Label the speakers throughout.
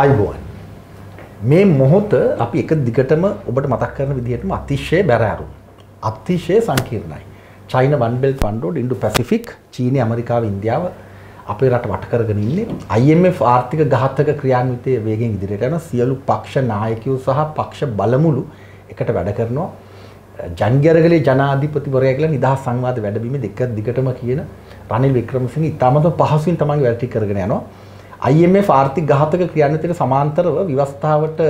Speaker 1: ආයුබෝවන් මේ මොහොත අපි එක දිගටම ඔබට මතක් කරන විදිහටම අතිශය බැරෑරුම් අතිශය සංකීර්ණයි චයින වන්බෙල් පන්ඩෝඩ් ඉන්ඩු පැසිෆික් චීනය ඇමරිකාව ඉන්දියාව අපේ රට වටකරගෙන ඉන්නේ IMF ආර්ථික ඝාතක ක්‍රියාන්විතය වේගෙන් ඉදිරියට යන සියලු පක්ෂ නායකයෝ සහ පක්ෂ බලමුළු එකට වැඩ කරනවා ජංගරගලේ ජනාධිපතිවරයා කියලා නිදහස් සංවාද වැඩබීමේ දෙක දිගටම කියන රනිල් වික්‍රමසිංහ ඉතාමත් පහසුවෙන් තමන්ගේ වැඩ කරගෙන යනවා අයිම ආර්ථික ඝාතක ක්‍රියාන්විතයට සමාන්තරව ව්‍යවස්ථාවට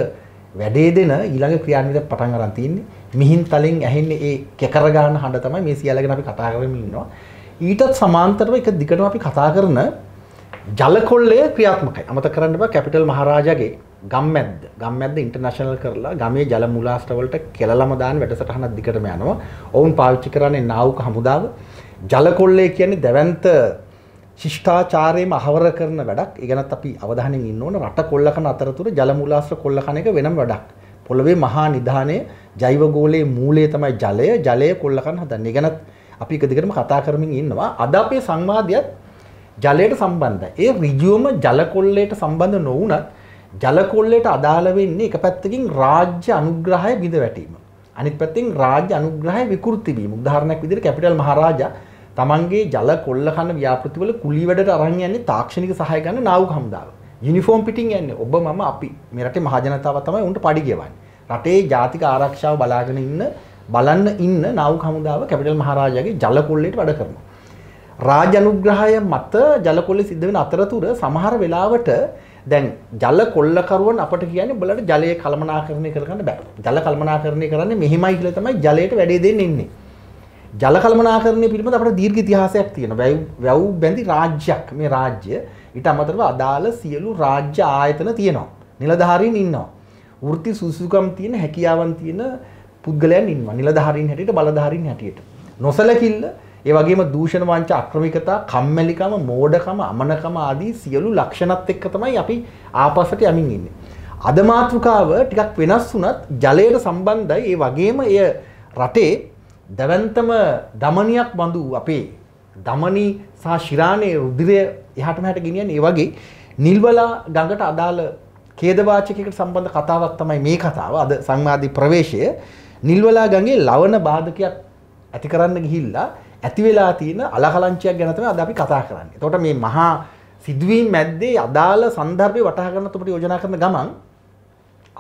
Speaker 1: වැඩේ දෙන ඊළඟ ක්‍රියාන්විතයක් පටන් ගන්න තියෙන්නේ මිහින් තලෙන් ඇහෙන්නේ ඒ කැකර ගන්න හඬ තමයි මේ සියල්ල ගැන අපි කතා කරමින් ඉන්නවා ඊටත් සමාන්තරව එක දිගටම අපි කතා කරන ජලකොල්ලය ක්‍රියාත්මකයි අමතක කරන්න බෑ කැපිටල් මහරාජාගේ ගම්මැද්ද ගම්මැද්ද ඉන්ටර්නැෂනල් කරලා ගමේ ජල මුලාස්ත්‍රවලට කෙලලම දාන වැඩසටහනක් දිගටම යනවා ඔවුන් පාවිච්චි කරන්නේ නාවක හමුදාව ජලකොල්ලය කියන්නේ දැවැන්ත ශිෂ්ඨාචාරයම අහවර කරන වැඩක් ඉගෙනත් අපි අවධානෙන් ඉන්න ඕන රට කොල්ල කන අතරතුර ජල මූලාශ්‍ර කොල්ල කන එක වෙනම වැඩක් පොළවේ මහා නිධානය ජෛව ගෝලයේ මූලය තමයි ජලය ජලය කොල්ල කන හදන්නේ ඉගෙනත් අපි එක දිගටම කතා කරමින් ඉන්නවා අද අපේ සංවාදයත් ජලයට සම්බන්ධයි ඒ ඍජුවම ජල කොල්ලයට සම්බන්ධ නොවුනත් ජල කොල්ලයට අදාළ වෙන්නේ එක පැත්තකින් රාජ්‍ය අනුග්‍රහය බිඳ වැටීම අනිත් පැත්තෙන් රාජ්‍ය අනුග්‍රහය විකෘති වීම උදාහරණයක් විදිහට කැපිටල් මහරජා තමන්ගේ ජල කොල්ල කන්න ව්‍යාපෘතිවල කුලිවැඩට අරන් යන්නේ තාක්ෂණික සහය ගන්න නාවු හමුදාව. යුනිෆෝම් පිටින් යන්නේ ඔබ මම අපි මේ රටේ මහ ජනතාව තමයි උන්ට පඩි ගෙවන්නේ. රටේ ජාතික ආරක්ෂාව බලාගෙන ඉන්න බලන්න ඉන්න නාවු හමුදාව කැපිටල් මහරජාගේ ජල කොල්ලේට වැඩ කරනවා. රාජනුග්‍රහය මත ජලකොල්ලි සිද්ධ වෙන අතරතුර සමහර වෙලාවට දැන් ජල කොල්ලකරුවන් අපට කියන්නේ බලට ජලය කළමනාකරණය කරගන්න බෑ. ජල කළමනාකරණය කරන්නේ මෙහිමයි කියලා තමයි ජලයට වැඩේ දෙන්නේ ඉන්නේ. ජල කළමනාකරණය පිළිබඳ අපට දීර්ඝ ඉතිහාසයක් තියෙන වැව් වැව් බැඳි රාජ්‍යයක් මේ රාජ්‍ය ඊට අමතරව අදාළ සියලු රාජ්‍ය ආයතන තියෙනවා නිලධාරීන් ඉන්නවා වෘත්ති සුසුකම් තියෙන හැකියාවන් තියෙන පුද්ගලයන් ඉන්නවා නිලධාරීන් හැටියට බලධාරීන් හැටියට නොසලකිල්ල ඒ වගේම දූෂණ වංචා අක්‍රමිකතා කම්මැලිකම මෝඩකම අමනකම ආදී සියලු ලක්ෂණත් එක්ක තමයි අපි ආපස්සට යමින් ඉන්නේ අද මාතෘකාව ටිකක් වෙනස් වුණත් ජලයට සම්බන්ධයි ඒ වගේම එය රටේ දැවන්තම දමනයක් බඳු අපේ දමනී සහ ශිරාණයේ රුධිරය එහාටම හැට ගෙනියන්නේ ඒ වගේ නිල්වලා ගඟට අදාළ ඛේදවාචකයකට සම්බන්ධ කතාවක් තමයි මේ කතාව. අද සංවාදී ප්‍රවේශය නිල්වලා ගඟේ ලවණ බාධකයක් ඇති කරන්න ගිහිල්ලා ඇති වෙලා තියෙන අලකලංචියක් ගැන තමයි අද අපි කතා කරන්නේ. එතකොට මේ මහා සිදුවීම් මැද්දේ අදාළ සන්දර්භය වටහා ගන්න ඔබට යෝජනා කරන ගමන්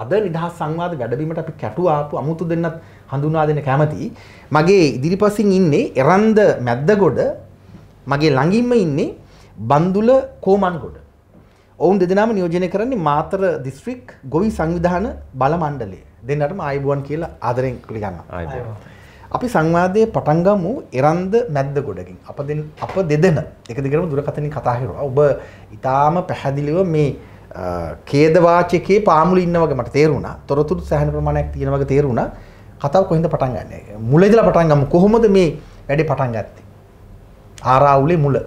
Speaker 1: අද නිදහස් සංවාද වැඩබීමට අපි කැටුවාපු අමුතු දෙන්නත් හඳුනා දෙන කැමති. මගේ ඉදිරිපසින් ඉන්නේ එරන්ද මැද්දගොඩ මගේ ළඟින්ම ඉන්නේ බන්දුල කෝමන්ගොඩ. ඔවුන් දෙදෙනාම නියෝජනය කරන්නේ මාතර දිස්ත්‍රික් ගොවි සංවිධාන බල මණ්ඩලයේ. දෙන්නටම ආයුබෝවන් කියලා ආදරෙන්
Speaker 2: පිළිගන්නවා.
Speaker 1: අපි සංවාදයේ පටන් ගමු එරන්ද මැද්දගොඩකින්. අප දෙන්න අප දෙදෙනා එක දිගටම දුරකථනින් කතා කරනවා. ඔබ ඊටාම පැහැදිලිව මේ කේදවාචකේ පාමුල ඉන්නවගේ මට තේරුණා තොරතුරු සැහන ප්‍රමාණයක් තියෙනවගේ තේරුණා කතාව
Speaker 3: කොහෙන්ද පටන් ගන්නෙ මුලදලා පටන් ගමු කොහොමද මේ වැඩේ පටන් ගත්තේ ආරාවුලේ මුල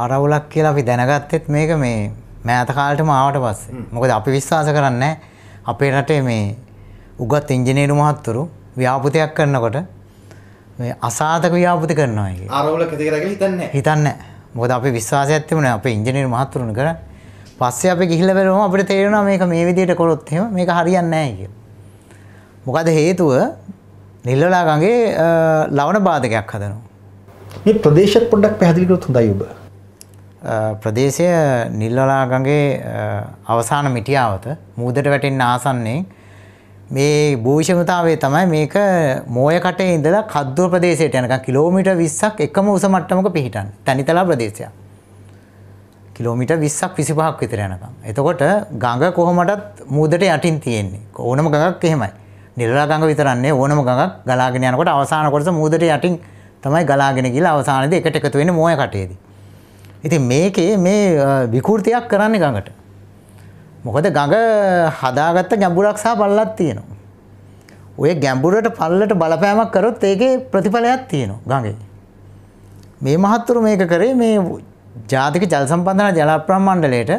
Speaker 3: ආරවුලක් කියලා අපි දැනගත්තෙත් මේක මේ මෑත කාලෙටම ආවට පස්සේ මොකද අපි විශ්වාස කරන්නේ අපේ රටේ මේ උගත් ඉංජිනේරු මහත්තුරු ව්‍යාපෘතියක් කරනකොට අසාධක ව්‍යාපෘති කරනවා
Speaker 1: ආරවුලක් ඇති කියලා
Speaker 3: හිතන්නේ හිතන්නේ මොකද අපි විශ්වාසයක් තිබුණා අපේ ඉංජිනේරු මහත්තුරුන් කරන්නේ පස්සේ අපි ගිහිල්ලා බලුවම අපිට තේරෙනවා මේක මේ විදිහට කරොත් එහෙම මේක හරියන්නේ නැහැ කියලා. මොකද හේතුව නිල්වලාගඟේ ලවණ බාධකයක් හදනවා. මේ ප්‍රදේශය පොඩ්ඩක් පැහැදිලි කරොත් හොඳයි ඔබ. ප්‍රදේශය නිල්වලාගඟේ අවසාන මිටියාවත මූදට වැටෙන්න ආසන්නේ මේ භූෂමතාවේ තමයි මේක මෝය කටේ ඉඳලා කද්දුව ප්‍රදේශයට යනකම් කිලෝමීටර් 20ක් එකම උස මට්ටමක පිහිටන්. තනිතලා ප්‍රදේශයක්. කිලෝමිට විස්සක් විසිපහක් විතර යනකම්. එතකොට ගඟ කොහොමටත් මූදට යටින් තියෙන්නේ ඕනම ගඟක් එහෙමයි නිල්ලා ගඟ විතරන්නේ ඕනම ගඟක් ගලාගෙන යනකොට අවසාන කොටස මූදට යටින් තමයි ගලාගෙන ගිහලා අවසානයේදී එකට එකතු වෙන්නේ මෝය කටේදී. ඉතින් මේකේ මේ විකෘතියක් කරන්නේ ගඟට. මොකද ගඟ හදාගත්ත ගැඹුරක් සහ පල්ලක් තියෙනවා. ඔය ගැඹුරට පල්ලට බලපෑමක් කරොත් ඒකේ ප්‍රතිඵලයක් තියෙනවා ගඟේ. මේ මහත්තුරු මේක කරේ මේ ජාතික ජල සම්පන්ධන ජල ප්‍රමණ්ඩලයට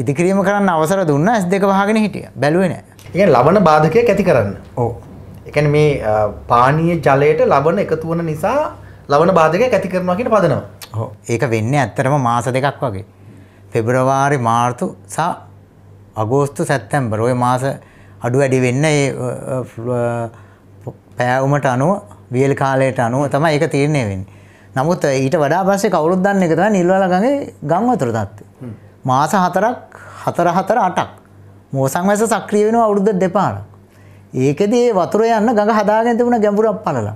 Speaker 3: ඉදිකිරීම කරන්න අවසර දුන්න ඇස් දෙක වහගෙන හිටිය බැලුවෙන ඒ ලබන බාධකය ඇති කරන්න ඕ එකන මේ පානීය ජලයට ලබන එකතු වන නිසා ලබන බාධක ඇති කරනවාකට පදනවා හෝ ඒක වෙන්න ඇත්තරම මාස දෙකක් වගේ පෙබරවාරි මාර්තු සා අගෝස්තු සැත්තැම්බර ඔය මාස අඩු වැඩි වෙන්න ඒ පෑවුමට අනුව වියල් කාලයට අනුව තමයි ඒක තීරණය වෙන්නේ නමුත් ඊට වඩා පස්සේ කවුරුත් දන්න එක තමයි නිල්වලගඟේ ගම් වතුර තත්ත්වය. මාස 4ක් 4 4 8ක් මෝසන් වැස්ස සක්‍රිය වෙනවා අවුරුද්ද දෙපාරක්. ඒකදී ඒ වතුර යන්න ගඟ හදාගෙන තිබුණ ගැඹුරක් පළලක්.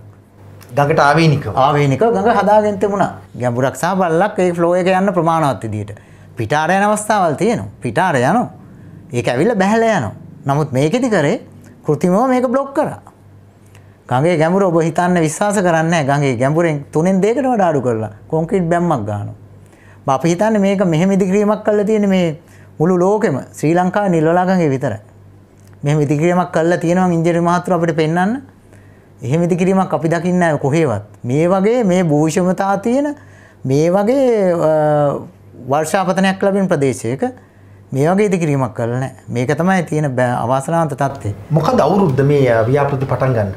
Speaker 3: ගඟට ආවේනිකව. ආවේනිකව ගඟ හදාගෙන තිබුණා. ගැඹුරක් සහ පළලක් ඒ ෆ්ලෝ එක යන්න ප්‍රමාණවත් විදියට. පිටාර යන අවස්ථාවල් තියෙනවා. පිටාර යනවා. ඒක ඇවිල්ලා බැහැලා යනවා. නමුත් මේකෙදි කරේ කෘතිමව මේක බ්ලොක් කරා. ගඟේ ගැඹුර ඔබ හිතන්න විශ්වාස කරන්නේ නැහැ. ගඟේ ගැඹුරෙන් තුනෙන් දෙකට වඩා අඩු කරලා කොන්ක්‍රීට් බැම්මක් ගන්නවා. අපි හිතන්නේ මේක මෙහෙම ඉදිකිරීමක් කරලා තියෙන මේ මුළු ලෝකෙම ශ්‍රී ලංකාවේ නිල්වලා ගඟේ විතරයි. මෙහෙම ඉදිකිරීමක් කරලා තියෙනවා ඉංජිනේරු මහතුරු අපිට පෙන්වන්න. එහෙම ඉදිකිරීමක් අපි දකින්නේ නැහැ කොහෙවත්. මේ වගේ මේ භූෂමතා තියෙන මේ වගේ වර්ෂාපතනයක් ලැබෙන ප්‍රදේශයක මේ වගේ ඉදිකිරීමක් කරලා නැහැ. මේක තමයි තියෙන අවාසනාවන්ත තත්ත්වය. මොකද අවුරුද්ද මේ ව්‍යාපෘති පටන් ගන්න?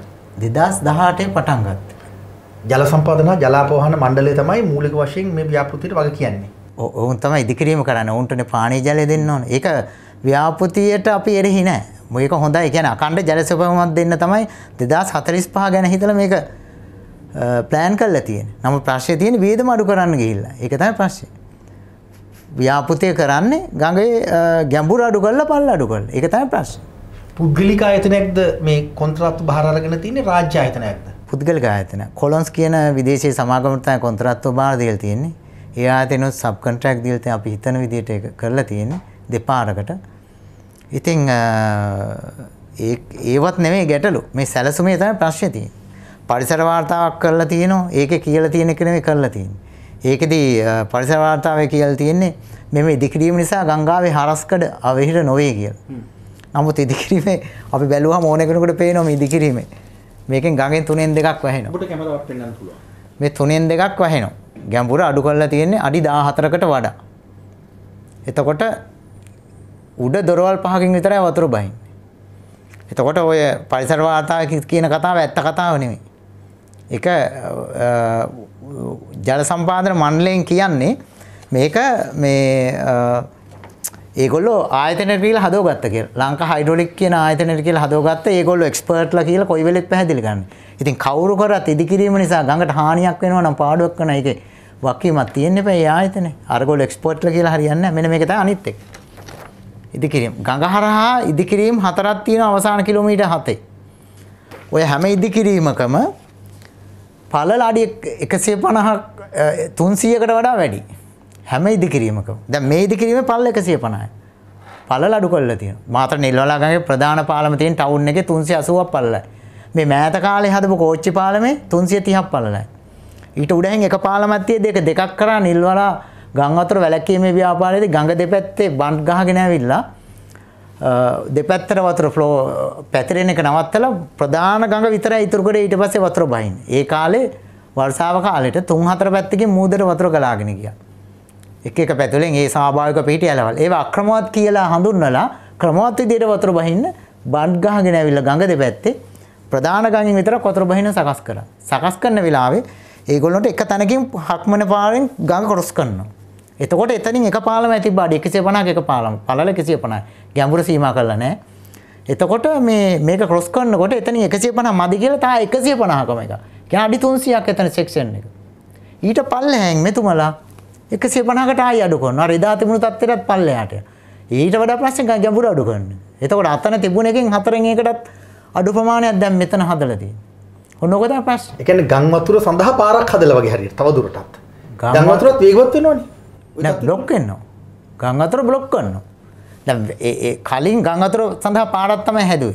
Speaker 3: 2018 පටන් ගත්තා. ජල සම්පාදනා ජලාපෝහන මණ්ඩලය
Speaker 1: තමයි මූලික වශයෙන් මේ ව්‍යාපෘතියට වග කියන්නේ.
Speaker 3: ඔවුන් තමයි ඉදිකිරීම කරන්න ඔවුන්ටනේ පානීය ජලය දෙන්න ඕන. ඒක ව්‍යාපෘතියට අපි එරෙහි නෑ. මේක හොඳයි. ඒ කියන්නේ අකණ්ඩ ජල සැපයුමක් දෙන්න තමයි 2045 ගැන හිතලා මේක ප්ලෑන් කරලා තියෙන්නේ. නමුත් ප්‍රශ්නේ තියෙන්නේ වියදම අඩු කරන්න ගිහිල්ලා. ඒක තමයි ප්‍රශ්නේ. ව්‍යාපෘතිය කරන්නේ ගඟේ ගැඹුර අඩු කරලා පල්ල අඩු කරලා. ඒක තමයි ප්‍රශ්නේ. පුද්ගලික ආයතනයක්ද මේ කොන්ත්‍රාත්තු
Speaker 1: භාර අරගෙන තියෙන්නේ රාජ්‍ය ආයතනයක්ද?
Speaker 3: පුද්ගලික ආයතන. කොලොන්ස් කියන විදේශීය සමාගමට තමයි කොන්ත්‍රාත්තු භාර දීලා තියෙන්නේ. ඒ ආයතනොත් සබ් කොන්ට්‍රැක්ට් දීලා තියෙන අපි හිතන විදිහට ඒක කරලා තියෙන්නේ දෙපාරකට. ඉතින් ඒ ඒවත් නෙමෙයි ගැටලු. මේ සැලසුමේ තමයි ප්‍රශ්නේ තියෙන්නේ. පරිසර වාර්තාවක් කරලා තියෙනවා. ඒකේ කියලා තියෙන එක නෙමෙයි කරලා තියෙන්නේ. ඒකෙදි පරිසර වාර්තාවේ කියලා තියෙන්නේ මෙමෙ ඉදිකිරීම නිසා ගංගාවේ හරස්කඩ අවහිර නොවේ කියලා. නමුත් ඉදිකිරීමේ අපි බැලුවා ඕනකෙනකට පේනවා මේ ඉදිකිරීමේ. මේකෙන් ගඟෙන් තුනෙන් දෙකක් වැහෙනවා. ඔබට
Speaker 1: කැමරාවක් පෙන්වන්න පුළුවන්.
Speaker 3: මේ තුනෙන් දෙකක් වැහෙනවා. ගැඹුර අඩු කරලා තියෙන්නේ අඩි 14කට වඩා. එතකොට උඩ දොරවල් පහකින් විතරයි වතුර බහින්නේ. එතකොට ඔය පරිසර වාතාව කියන කතාව ඇත්ත කතාව නෙමෙයි. ඒක ජල සම්පාදන මණ්ඩලයෙන් කියන්නේ මේක මේ ඒගොල්ලෝ ආයතනයට කියලා හදෝගත්ත කියලා ලංකා හයිඩ්‍රොලික් කියන ආයතනයට කියලා හදෝගත්ත ඒගොල්ලෝ එක්ස්පර්ට්ලා කියලා කොයි වෙලෙත් පැහැදිලි ගන්න. ඉතින් කවුරු කරත් ඉදිකිරීම නිසා ගඟට හානියක් වෙනවා නම් පාඩුවක් කරන එකේ වකීමක් තියෙන්න බෑ ඒ ආයතනේ. අරගොල්ලෝ එක්ස්පර්ට්ලා කියලා හරියන්නේ නැහැ. මෙන්න මේක තමයි අනිත් එක. ඉදිකිරීම. ගඟ හරහා ඉදිකිරීම හතරක් තියෙනවා අවසාන කිලෝමීටර් 7. ඔය හැම ඉදිකිරීමකම පළල අඩි 150ක් 300කට වඩා වැඩි. හැම ඉදිකිරීමකම. දැන් මේ ඉදිකිරීමේ පල්ල 150යි. පල්ල අඩු කරලා තියෙනවා. මාතර නිල්වලාගමේ ප්‍රධාන පාලම තියෙන ටවුන් එකේ 380ක් පල්ලයි. මේ මෑත කාලේ හදපු කෝච්චි පාලමේ 330ක් පල්ලයි. ඊට උඩින් එක පාලමක් තියෙද ඒක දෙකක් කරා නිල්වලා ගම් අතර වැලැක්වීමේ ව්‍යාපාරයේදී ගඟ දෙපැත්තේ බන්ට් ගහගෙන ඇවිල්ලා දෙපැත්තට වතුර ෆ්ලෝ පැතිරෙන එක නවත්තලා ප්‍රධාන ගඟ විතරයි ඉතුරු කරේ ඊට පස්සේ වතුර බහින්නේ. ඒ කාලේ වර්ෂාව කාලෙට 3 4 පැත්තකින් මූදට වතුර ගලාගෙන ගියා. එක එක පැතුලෙන් ඒ ස්වාභාවික පිහිටියලවල්. ඒවා අක්‍රමවත් කියලා හඳුන්වලා ක්‍රමවත් විදිහට වතුර බහින්න බඩ් ගහගෙන ඇවිල්ලා ගඟ දෙපැත්තේ ප්‍රධාන ගඟෙන් විතර වතුර බහින සකස් කරා. සකස් කරන වෙලාවේ ඒගොල්ලොන්ට එක තැනකින් හක්මන පාරෙන් ගඟ කොරස් කරනවා. එතකොට එතනින් එක පාලම ඇති බඩ 150ක් එක පාලම. පළල 150යි. ගැඹුර සීමා කරලා නැහැ. එතකොට මේ මේක ක්‍රොස් කරනකොට එතනින් 150 මදි කියලා තා 150කම එක. කියන්නේ අඩි 300ක් එතන සෙක්ෂන් එක. ඊට පල්ලෙහැන් මෙතුමලා එකසේ පනහකට ආය අඩුකොන්න රදා තිබුණු තත්තරත් පල්ලයාට ඊට වඩ ප්‍රශ්ක ගැඹුර අඩුකන්න එතකොට අත්තන තිබුණ එකින් හතරඒකටත් අඩු ප්‍රමාණයක් දැම් මෙතන හදලදී ඔන්නොකත පස්
Speaker 1: එකන ගංවතුර සඳහා පාරක් හදල වගේ හරි තවදුරටත්
Speaker 3: ගංවතුරත් වේගොත් නොන බ්ලොක් කන්නවා ගංවතුර බ්ලොක් කන්න කලින් ගංවතුර සඳහා පාරත්තම හැදුව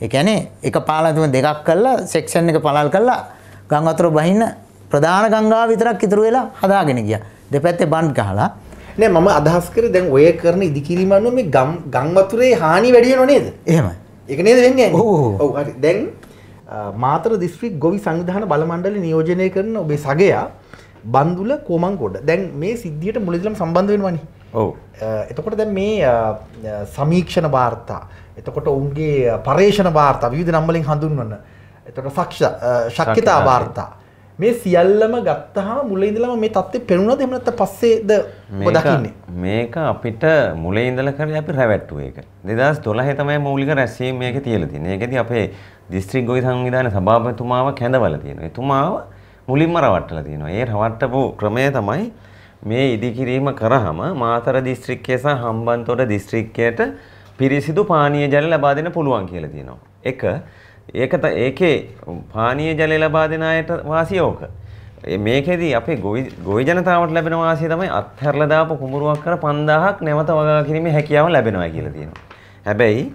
Speaker 3: එකනේ එක පාලතුම දෙකක් කල්ලා සෙක්ෂන් එක පලල් කල්ලා ගංවතුර බහින්න ප්‍රධාන ගංගා විතරක් ඉතුරු වෙලා හදාගෙන ගියා දෙපැත්තේ බන්ඩ් ගහලා නෑ මම අදහස් කරේ දැන් ඔය කරන ඉදිකිරීම
Speaker 1: අනුව මේ ගම් ගම් වතුරේ හානි වැඩි වෙනව නේද? එහෙමයි. ඒක නේද වෙන්නේ? ඔව් ඔව් හරි. දැන් මාතර දිස්ත්‍රික් ගොවි සංවිධාන බල මණ්ඩලය නියෝජනය කරන ඔබේ සගයා බන්දුල කොමන්ගොඩ. දැන් මේ සිද්ධියට මුලදලම සම්බන්ධ වෙනවනේ. ඔව්. එතකොට දැන් මේ සමීක්ෂණ වාර්තා එතකොට ඔවුන්ගේ පර්යේෂණ වාර්තා විවිධ නම් වලින් හඳුන්වන එතකොට සක්ෂ ශක්්‍යතා වාර්තා මේ සියල්ලම ගත්තහා මුල ඉඳලම මේ தත්ත්වේ පෙනුණාද එහෙම නැත්නම් පස්සේද ඔබ දකින්නේ?
Speaker 2: මේක අපිට මුල ඉඳලා කරලා අපි රැවට්ටුව ඒක. 2012 තමයි මූලික රැස්වීම මේකේ තියලා තින්නේ. ඒකෙදි අපේ දිස්ත්‍රික් ගොවි සංවිධාන සභාපතිතුමාව කැඳවලා තියෙනවා. එතුමාව මුලින්ම රවට්ටලා තියෙනවා. ඒ රවට්ටපු ක්‍රමය තමයි මේ ඉදිකිරීම කරහම මාතර දිස්ත්‍රික්කය සහ හම්බන්තොට දිස්ත්‍රික්කයට පිරිසිදු පානීය ජල ලබා දෙන්න පුළුවන් කියලා තියෙනවා. එක ඒකත ඒකේ පානීය ජලය ලබා දෙන අයට වාසිය ඕක. මේකෙදී අපේ ගොවි ජනතාවට ලැබෙන වාසිය තමයි අත්හැරලා දාපු කුඹුරුවක් කර 5000ක් නැවත වගා කිරීමේ හැකියාව ලැබෙනවා කියලා තියෙනවා. හැබැයි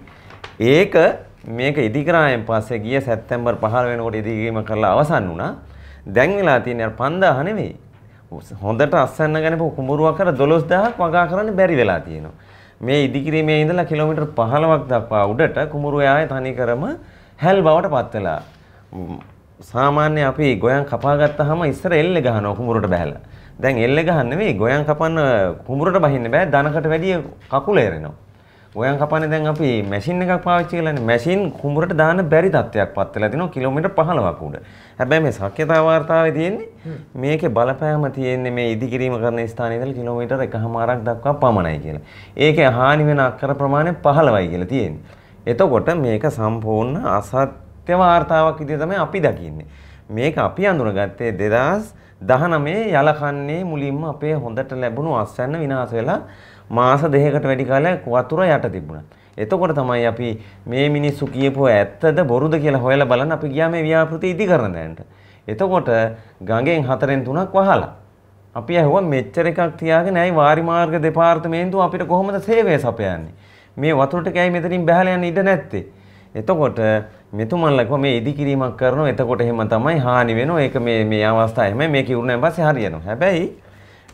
Speaker 2: ඒක මේක ඉදිකරායෙන් පස්සේ ගිය සැප්තැම්බර් 15 වෙනකොට ඉදිකිරීම කරලා අවසන් වුණා. දැන් වෙලා තියෙන්නේ අර 5000 නෙවෙයි. හොඳට අස්සන්න ගනපු කුඹුරුවක් කර 12000ක් වගා කරන්න බැරි වෙලා තියෙනවා. මේ ඉදිකිරීමේ ඉඳලා කිලෝමීටර් 15ක් දක්වා උඩට කුඹුරු යායේ තනිකරම හැල් බවට පත් වෙලා සාමාන්‍ය අපි ගොයන් කපාගත්තාම ඉස්සර එල්ලේ ගහනවා කුඹුරට බැහැලා. දැන් එල්ලේ ගහන්නේ නෙවෙයි ගොයන් කපන්න කුඹුරට බහින්න බෑ ධනකට වැඩිය කකුල එරෙනවා. ගොයන් කපන්නේ දැන් අපි මැෂින් එකක් පාවිච්චි කරලානේ. මැෂින් කුඹුරට දාන්න බැරි තත්ත්වයක් පත් වෙලා තිනවා කිලෝමීටර් 15ක් උඩ. හැබැයි මේ සක්්‍යතා වාර්තාවේ තියෙන්නේ මේකේ බලපෑම තියෙන්නේ මේ ඉදිකිරීම කරන ස්ථානයේ ඉඳලා කිලෝමීටර් 1.5ක් දක්වා පමණයි කියලා. ඒකේ හානි වෙන අක්කර ප්‍රමාණය 15යි කියලා තියෙන්නේ. එතකොට මේක සම්පූර්ණ අසත්‍ය වාර්තාවක් විදිහට තමයි අපි දකින්නේ. මේක අපි අඳුනගත්තේ 2019 යලකන්නේ මුලින්ම අපේ හොඳට ලැබුණු අස්වැන්න විනාශ වෙලා මාස දෙකකට වැඩි කාලයක් වතුර යට තිබුණා. එතකොට තමයි අපි මේ මිනිස්සු කියපුව ඇත්තද බොරුද කියලා හොයලා බලන්න අපි ගියා මේ ව්‍යාපෘති ඉදි කරන දැනට. එතකොට ගඟෙන් හතරෙන් තුනක් වහලා අපි ඇහුවා මෙච්චර එකක් තියාගෙන ඇයි වාරි මාර්ග දෙපාර්තමේන්තුව අපිට කොහොමද සේවය සපයන්නේ? මේ වතුර ටිකයි මෙතනින් බහලා යන්න ඉඩ නැත්තේ. එතකොට මෙතුමන්ලා කිව්වා මේ ඉදිකිරීමක් කරනවා. එතකොට එහෙම තමයි හානි වෙනවා. ඒක මේ මේ අවස්ථාව එහෙමයි. මේක ඉවරනන් පස්සේ හරියනවා. හැබැයි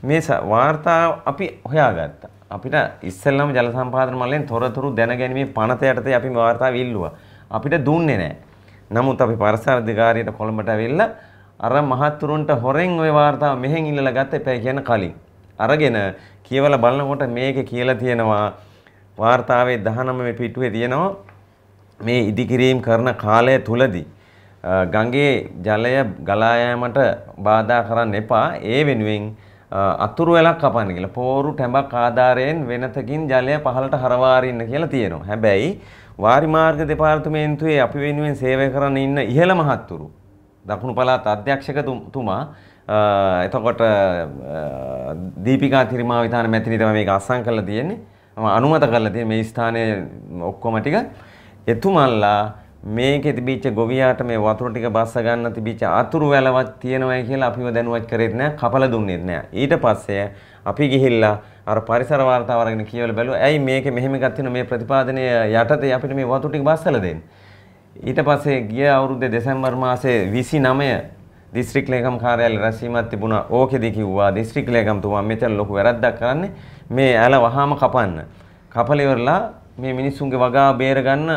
Speaker 2: මේ වාර්තා අපි හොයාගත්තා. අපිට ඉස්සෙල්ලම ජල සම්පාදන මල්ලෙන් තොරතුරු දැනගැනීමේ පනත යටතේ අපි මේ වාර්තාව ඉල්ලුවා. අපිට දුන්නේ නැහැ. නමුත් අපි පරිසර අධිකාරියට කොළඹට ඇවිල්ලා අර මහත්තුරුන්ට හොරෙන් ওই වාර්තාව මෙහෙන් ඉල්ලලා ගත්ත එපා කියන කලින් අරගෙන කියවලා බලනකොට මේකේ කියලා තියෙනවා වාර්තාවේ 19 පිටුවේ තියෙනවා මේ ඉදිකිරීම කරන කාලය තුලදී ගඟේ ජලය ගලා යාමට බාධා කරන්න එපා ඒ වෙනුවෙන් අතුරු වෙලක් කපන්න කියලා. පෝරු ටැඹක් ආධාරයෙන් වෙනතකින් ජලය පහළට හරවා අරින්න කියලා තියෙනවා. හැබැයි වාරි මාර්ග දෙපාර්තමේන්තුවේ අපි වෙනුවෙන් සේවය කරන ඉන්න ඉහළ මහත්තුරු දකුණු පළාත් අධ්‍යක්ෂකතුමා එතකොට දීපිකා තිරිමාවිතාන මැතිනි තමයි මේක අස්සම් කරලා තියෙන්නේ. අනුමත කරලා තියෙන මේ ස්ථානයේ ඔක්කොම ටික එතුමන්ලා මේකේ තිබිච්ච ගොවියාට මේ වතුර ටික බස්ස ගන්න තිබිච්ච අතුරු වැලවක් තියෙනවයි කියලා අපිව දැනුවත් කරෙත් නෑ කපල දුන්නෙත් නෑ ඊට පස්සේ අපි ගිහිල්ලා අර පරිසර වාර්තාව අරගෙන කියවල බැලුවා ඇයි මේකේ මෙහෙම එකක් තියෙන මේ ප්‍රතිපාදනය යටතේ අපිට මේ වතුර ටික බස්සලා දෙන්නේ ඊට පස්සේ ගිය අවුරුද්දේ දෙසැම්බර් මාසේ 29 දිස්ත්‍රික් ලේකම් කාර්යාලය රැසීමක් තිබුණා. ඕකෙදි කිව්වා දිස්ත්‍රික් ලේකම්තුමා මෙතන ලොකු වැරද්දක් කරන්නේ. මේ ඇල වහාම කපන්න. කපල ඉවරලා මේ මිනිස්සුන්ගේ වගා බේර ගන්න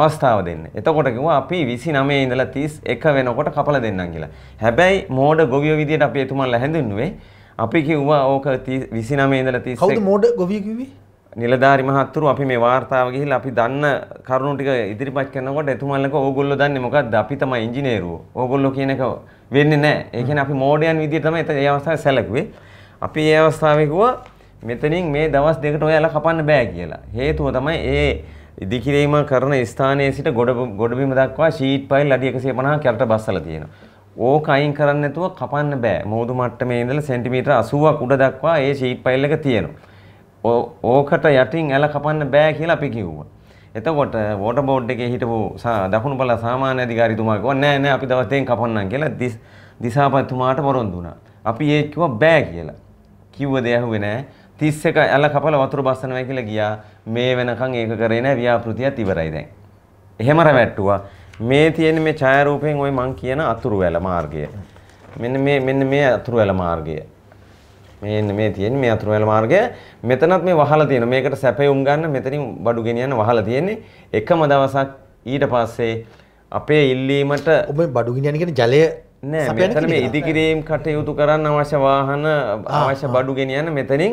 Speaker 2: අවස්ථාව දෙන්න. එතකොට කිව්වා අපි 29 ඉඳලා 31 වෙනකොට කපල දෙන්නම් කියලා. හැබැයි මෝඩ ගොවියෝ විදියට අපි එතුමන්ලා හැඳින්නුවේ. අපි කිව්වා ඕක 29 ඉඳලා 31 කවුද මෝඩ ගොවියෝ කිව්වේ? නිලධාරි මහත්තුරු අපි මේ වාර්තාව ගිහිල්ලා අපි දන්න කරුණු ටික ඉදිරිපත් කරනකොට එතුමන්ලක ඕගොල්ලෝ දන්නේ මොකද්ද? අපි තමයි ඉංජිනේරුවෝ. ඕගොල්ලෝ කියන එක වෙන්නේ නැහැ. ඒ කියන්නේ අපි මෝඩයන් විදියට තමයි ඒ අවස්ථාවේ සැලකුවේ. අපි ඒ අවස්ථාවේ කිව්වා මෙතනින් මේ දවස් දෙකට ඔයාලා කපන්න බෑ කියලා. හේතුව තමයි ඒ ඉදිකිරීම කරන ස්ථානයේ සිට ගොඩ ගොඩබිම දක්වා ෂීට් පයිල් අඩි 150 කැලට බස්සලා තියෙනවා. ඕක අයින් කරන්න නැතුව කපන්න බෑ. මෝදු මට්ටමේ ඉඳලා සෙන්ටිමීටර 80ක් උඩ දක්වා ඒ ෂීට් පයිල් එක තියෙනවා. ඕකට යටින් ඇල කපන්න බෑ කියලා අපි කිව්වා. එතකොට වෝටර් බෝඩ් එකේ හිටපු දකුණු පළාත් සාමාන්‍ය අධිකාරීතුමා කිව්වා නෑ නෑ අපි දවස් දෙකෙන් කපන්නම් කියලා දිසාපතිතුමාට වරොන්දු වුණා. අපි ඒක කිව්වා බෑ කියලා. කිව්ව දේ ඇහුවේ නෑ. 31 ඇල කපලා වතුර බස්සනවා කියලා ගියා. මේ වෙනකන් ඒක කරේ නෑ ව්‍යාපෘතියත් ඉවරයි දැන්. එහෙම රැවැට්ටුවා. මේ තියෙන මේ ඡායාරූපයෙන් ওই මං කියන අතුරු වැල මාර්ගය. මෙන්න මේ මෙන්න මේ අතුරු වැල මාර්ගය. මේ මේ තියෙන්නේ මේ අතුරුමැල මාර්ගය. මෙතනත් මේ වහලා තියෙනවා. මේකට සැපයුම් ගන්න මෙතනින් බඩු ගෙනියන්න වහලා තියෙන්නේ. එකම දවසක් ඊට පස්සේ අපේ ඉල්ලීමට ඔබ බඩු ගෙනියන කියන්නේ ජලය නෑ මෙතන මේ ඉදිකිරීම් කටයුතු කරන්න අවශ්‍ය වාහන අවශ්‍ය බඩු ගෙනියන්න මෙතනින්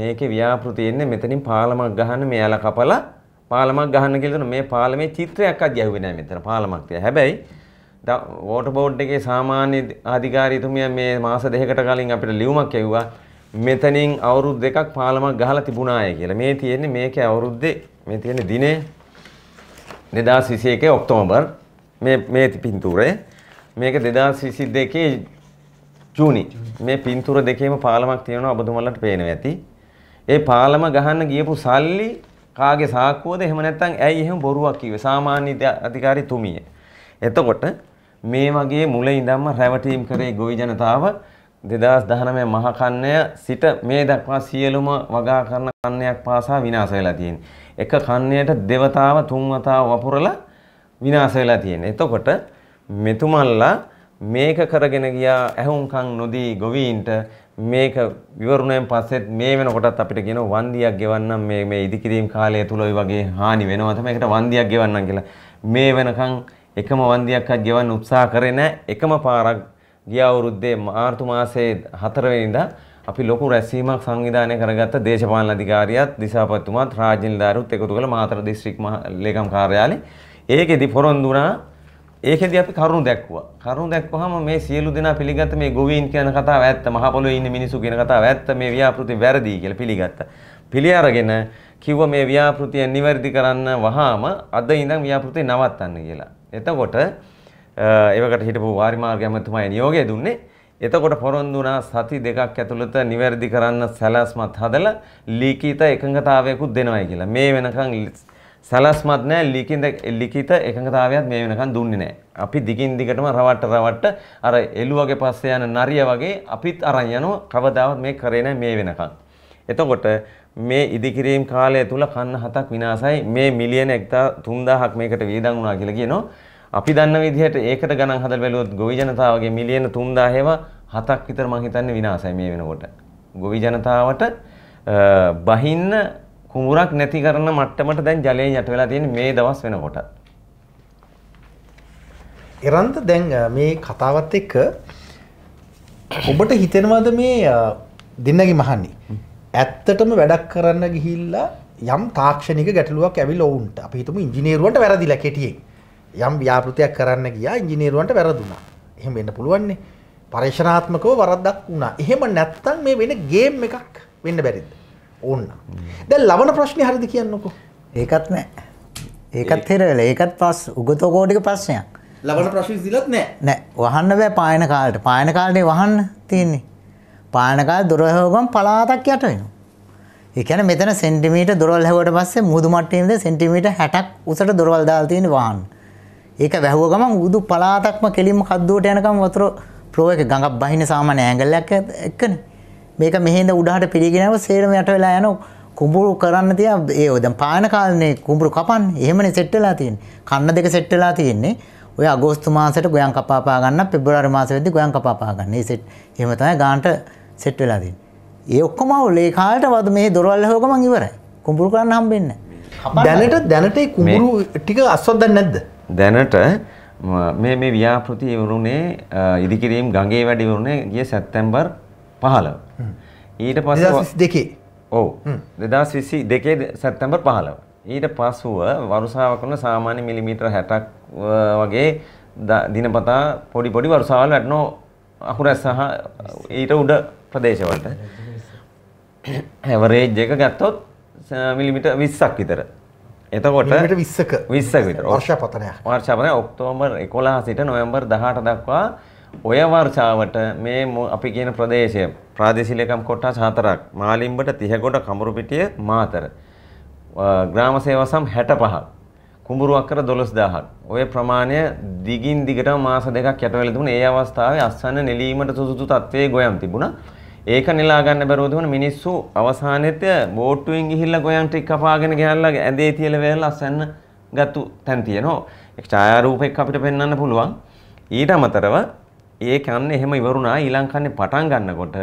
Speaker 2: මේකේ ව්‍යාපෘති එන්නේ මෙතනින් පාලමක් ගහන්න මෙයාලා කපලා පාලමක් ගහන්න කියලා මේ පාලමේ චිත්‍රයක්වත් ගැහුවේ නෑ මෙතන පාලමක් තියා. හැබැයි වෝට බෝඩ් එකේ සාමාන්‍ය අධිකාරීතුමිය මේ මාස දෙකකට කලින් අපිට ලියුමක් එව්වා මෙතනින් අවුරුදු දෙකක් පාලමක් ගහලා තිබුණාය කියලා. මේ තියෙන්නේ මේකේ අවුරුද්දේ මේ තියෙන්නේ දිනේ 2021 ඔක්තෝබර් මේ මේ පින්තූරේ මේක 2022 ජූනි මේ පින්තූර දෙකේම පාලමක් තියෙනවා ඔබතුමලට පේනවා ඇති. ඒ පාලම ගහන්න ගියපු සල්ලි කාගේ සාක්කුවද එහෙම නැත්නම් ඇයි එහෙම බොරුවක් කිව්වේ සාමාන්‍ය අධිකාරී තුමිය. එතකොට මේ වගේ මුල ඉඳන්ම රැවටීම් කරේ ගොවි ජනතාව 2019 මහ කන්නය සිට මේ දක්වා සියලුම වගා කරන කන්නයක් පාසා විනාශ වෙලා තියෙනවා. එක කන්නයට දෙවතාව තුන්වතාව වපුරලා විනාශ වෙලා තියෙනවා. එතකොට මෙතුමන්ලා මේක කරගෙන ගියා ඇහුම්කන් නොදී ගොවීන්ට මේක විවරණයෙන් පස්සෙත් මේ වෙනකොටත් අපිට කියන වන්දියක් ගෙවන්නම් මේ මේ ඉදිකිරීම් කාලය තුල ওই වගේ හානි වෙනවා තමයි ඒකට වන්දියක් ගෙවන්නම් කියලා. මේ වෙනකන් එකම වන්දියක්වත් ගෙවන්න උත්සාහ කරේ නැහැ. එකම පාරක් ගිය අවුරුද්දේ මාර්තු මාසයේ 4 වෙනිදා අපි ලොකු රැස්වීමක් සංවිධානය කරගත්ත දේශපාලන අධිකාරියත් දිසාපතිතුමාත් රාජ්‍ය නිලධාරීත් එකතු කරලා මාතර දිස්ත්‍රික් ලේකම් කාර්යාලේ ඒකෙදි පොරොන්දු වුණා ඒකෙදි අපි කරුණු දැක්වුවා කරුණු දැක්වුවාම මේ සියලු දෙනා පිළිගත්ත මේ ගොවීන් කියන කතාව ඇත්ත මහ පොළොවේ ඉන්න මිනිස්සු කියන කතාව ඇත්ත මේ ව්‍යාපෘති වැරදි කියලා පිළිගත්තා පිළි අරගෙන කිව්ව මේ ව්‍යාපෘතිය නිවැරදි කරන්න වහාම අද ඉඳන් ව්‍යාපෘතිය නවත්තන්න කියලා එතකොට ඒවකට හිටපු වාරිමාර්ග ඇමතුමා නියෝගය දුන්නේ. එතකොට පොරොන්දු වුණා සති දෙකක් ඇතුළත නිවැරදි කරන්න සැලැස්මත් හදලා ලිඛිත එකඟතාවයකුත් දෙනවයි කියලා. මේ වෙනකන් සැලැස්මත් නෑ ලිඛිත ලිඛිත එකඟතාවයක් මේ වෙනකන් දුන්නේ නෑ. අපි දිගින් දිගටම රවට්ට රවට්ට අර එළුවගේ පස්සේ යන නරිය වගේ අපිත් අරන් යනවා. කවදාවත් මේ කරේ නෑ මේ වෙනකන්. එතකොට මේ ඉදිකිරීම් කාලය තුල කන්න හතක් විනාසයි මේ මිලියන 1000ක් මේකට වියදම් වුණා කියලා කියනවා. අපි දන්න විදිහට ඒකට ගණන් හදලා බැලුවොත් ගොවි ජනතාවගේ මිලියන 3000ව හතක් විතර මම හිතන්නේ විනාසයි මේ වෙනකොට. ගොවි ජනතාවට බහින්න කුඹුරක් නැති කරන මට්ටමට දැන් ජලය යට වෙලා තියෙන මේ දවස් වෙනකොට.
Speaker 1: ඉරන්ත දැන් මේ කතාවත් එක්ක ඔබට හිතෙනවද මේ දෙන්නගේ මහන්නේ ඇත්තටම වැඩක් කරන්න ගිහිල්ලා යම් තාක්ෂණික ගැටලුවක් ඇවිල් ඔවුන්ට අප හිතම ඉංජිනේරුවන්ට වැරදිල කෙටියෙන් යම් ව්‍යාපෘතියක් කරන්න ගියා ඉංජිනේරුවන්ට වැරදුනා එහෙම වෙන්න පුළුවන්නේ පර්ේෂණාත්මකව වරද්දක් වුණා එහෙම නැත්තම් මේ වෙන ගේම් එකක් වෙන්න බැරිද ඕන්න දැ ලබන ප්‍රශ්නය හරිදි කියන්නකු
Speaker 3: ඒකත් නෑ ඒකත් හෙරල ඒකත් පස් උගතකෝටික ප්‍රශ්නයක්
Speaker 1: ලබන ප්‍රශ්න දිලත් නෑ
Speaker 3: නෑ වහන්න බෑ පායන කාලට පායන කාලටේ වහන්න තියන්නේ පානකා දුරහෝගම් පලාතක් යට වෙනවා. ඒ කියන්නේ මෙතන සෙන්ටිමීටර් දොරවල් හැවුවට පස්සේ මුහුදු මට්ටමේද සෙන්ටිමීටර් 60ක් උසට දොරවල් දාලා තියෙන වාහන. ඒක වැහුව ගමන් උදු පලාතක්ම කෙලින්ම කද්දුවට යනකම් වතුර ප්‍රෝ එක ගඟක් බහින සාමාන්‍ය ඇඟල් එකක් එක්කනේ. මේක මෙහෙඳ උඩහට පිළිගෙන යව සේරම යට වෙලා යනවා. කුඹුරු කරන්න තියා ඒ දැන් පායන කාලනේ කුඹුරු කපන්නේ. එහෙමනේ සෙට් වෙලා තියෙන්නේ. කන්න දෙක සෙට් වෙලා තියෙන්නේ. ඔය අගෝස්තු මාසෙට ගොයන් කපාපා ගන්න පෙබ්‍රුවරි මාසෙ වෙද්දි ගොයන් කපාපා ගන්න. ඒ සෙට් එහෙම තමයි ගාන්ට සෙට් වෙලා තින් ඒ ඔක්කොම ඔලේ කාලට වද මේ දොරවල් හෝකමං ඉවරයි කුඹුරු කරන්න හම්බෙන්න දැනට දැනට කුඹුරු ටික අස්වද නැද්ද
Speaker 2: දැනට මේ මේ ව්‍යාපෘති වරුණේ ඉදිකිරීම් ගඟේ වැඩි වරුණේ ගිය සැත්තැම්බර් පහල ඊට පස්ස දෙකේ ඕ දෙදස් විසි දෙකේ සැත්තැම්බර් පහලව ඊට පසුව වරුසාාවකන සාමාන්‍ය මිලිමීටර් හැටක් වගේ දිනපතා පොඩි පොඩි වරුසාවල් වැටනෝ අහුරැස් සහ ඊට උඩ ප්‍රදේශවලට ඇවරේජ් එක ගත්තොත් මිලිමිට 20ක් විතර. එතකොට මිලිමිට 20ක 20ක විතර වර්ෂාපතනයක්. වර්ෂාපතනය ඔක්තෝබර් 11 සිට නොවැම්බර් 18 දක්වා ඔය වර්ෂාවට මේ අපි කියන ප්‍රදේශය ප්‍රාදේශීලකම් කොටස් හතරක් මාලිම්බට 30 ගොඩ කඹුරුපිටිය මාතර ග්‍රාම සේවසම් 65ක් කුඹුරු අක්කර 12000ක් ඔය ප්‍රමාණය දිගින් දිගටම මාස දෙකක් යටවෙලා තිබුණා ඒ අවස්ථාවේ අස්වැන්න නෙලීමට සුසුසු තත්ත්වයේ ගොයම් තිබුණා ඒක නෙලා ගන්න බැරුව දුන මිනිස්සු අවසානෙත් බෝට්ටුවෙන් ගිහිල්ලා ගොයන් ටික කපාගෙන ගහලා ඇඳේ තියලා වැල්ලා අස්සන්න ගත්තු තැන් තියෙනවා. ඒක ඡායාරූපයක් අපිට පෙන්වන්න පුළුවන්. ඊට අමතරව ඒ කන්නේ එහෙම ඉවරුණා ඊළඟ කන්නේ පටන් ගන්නකොට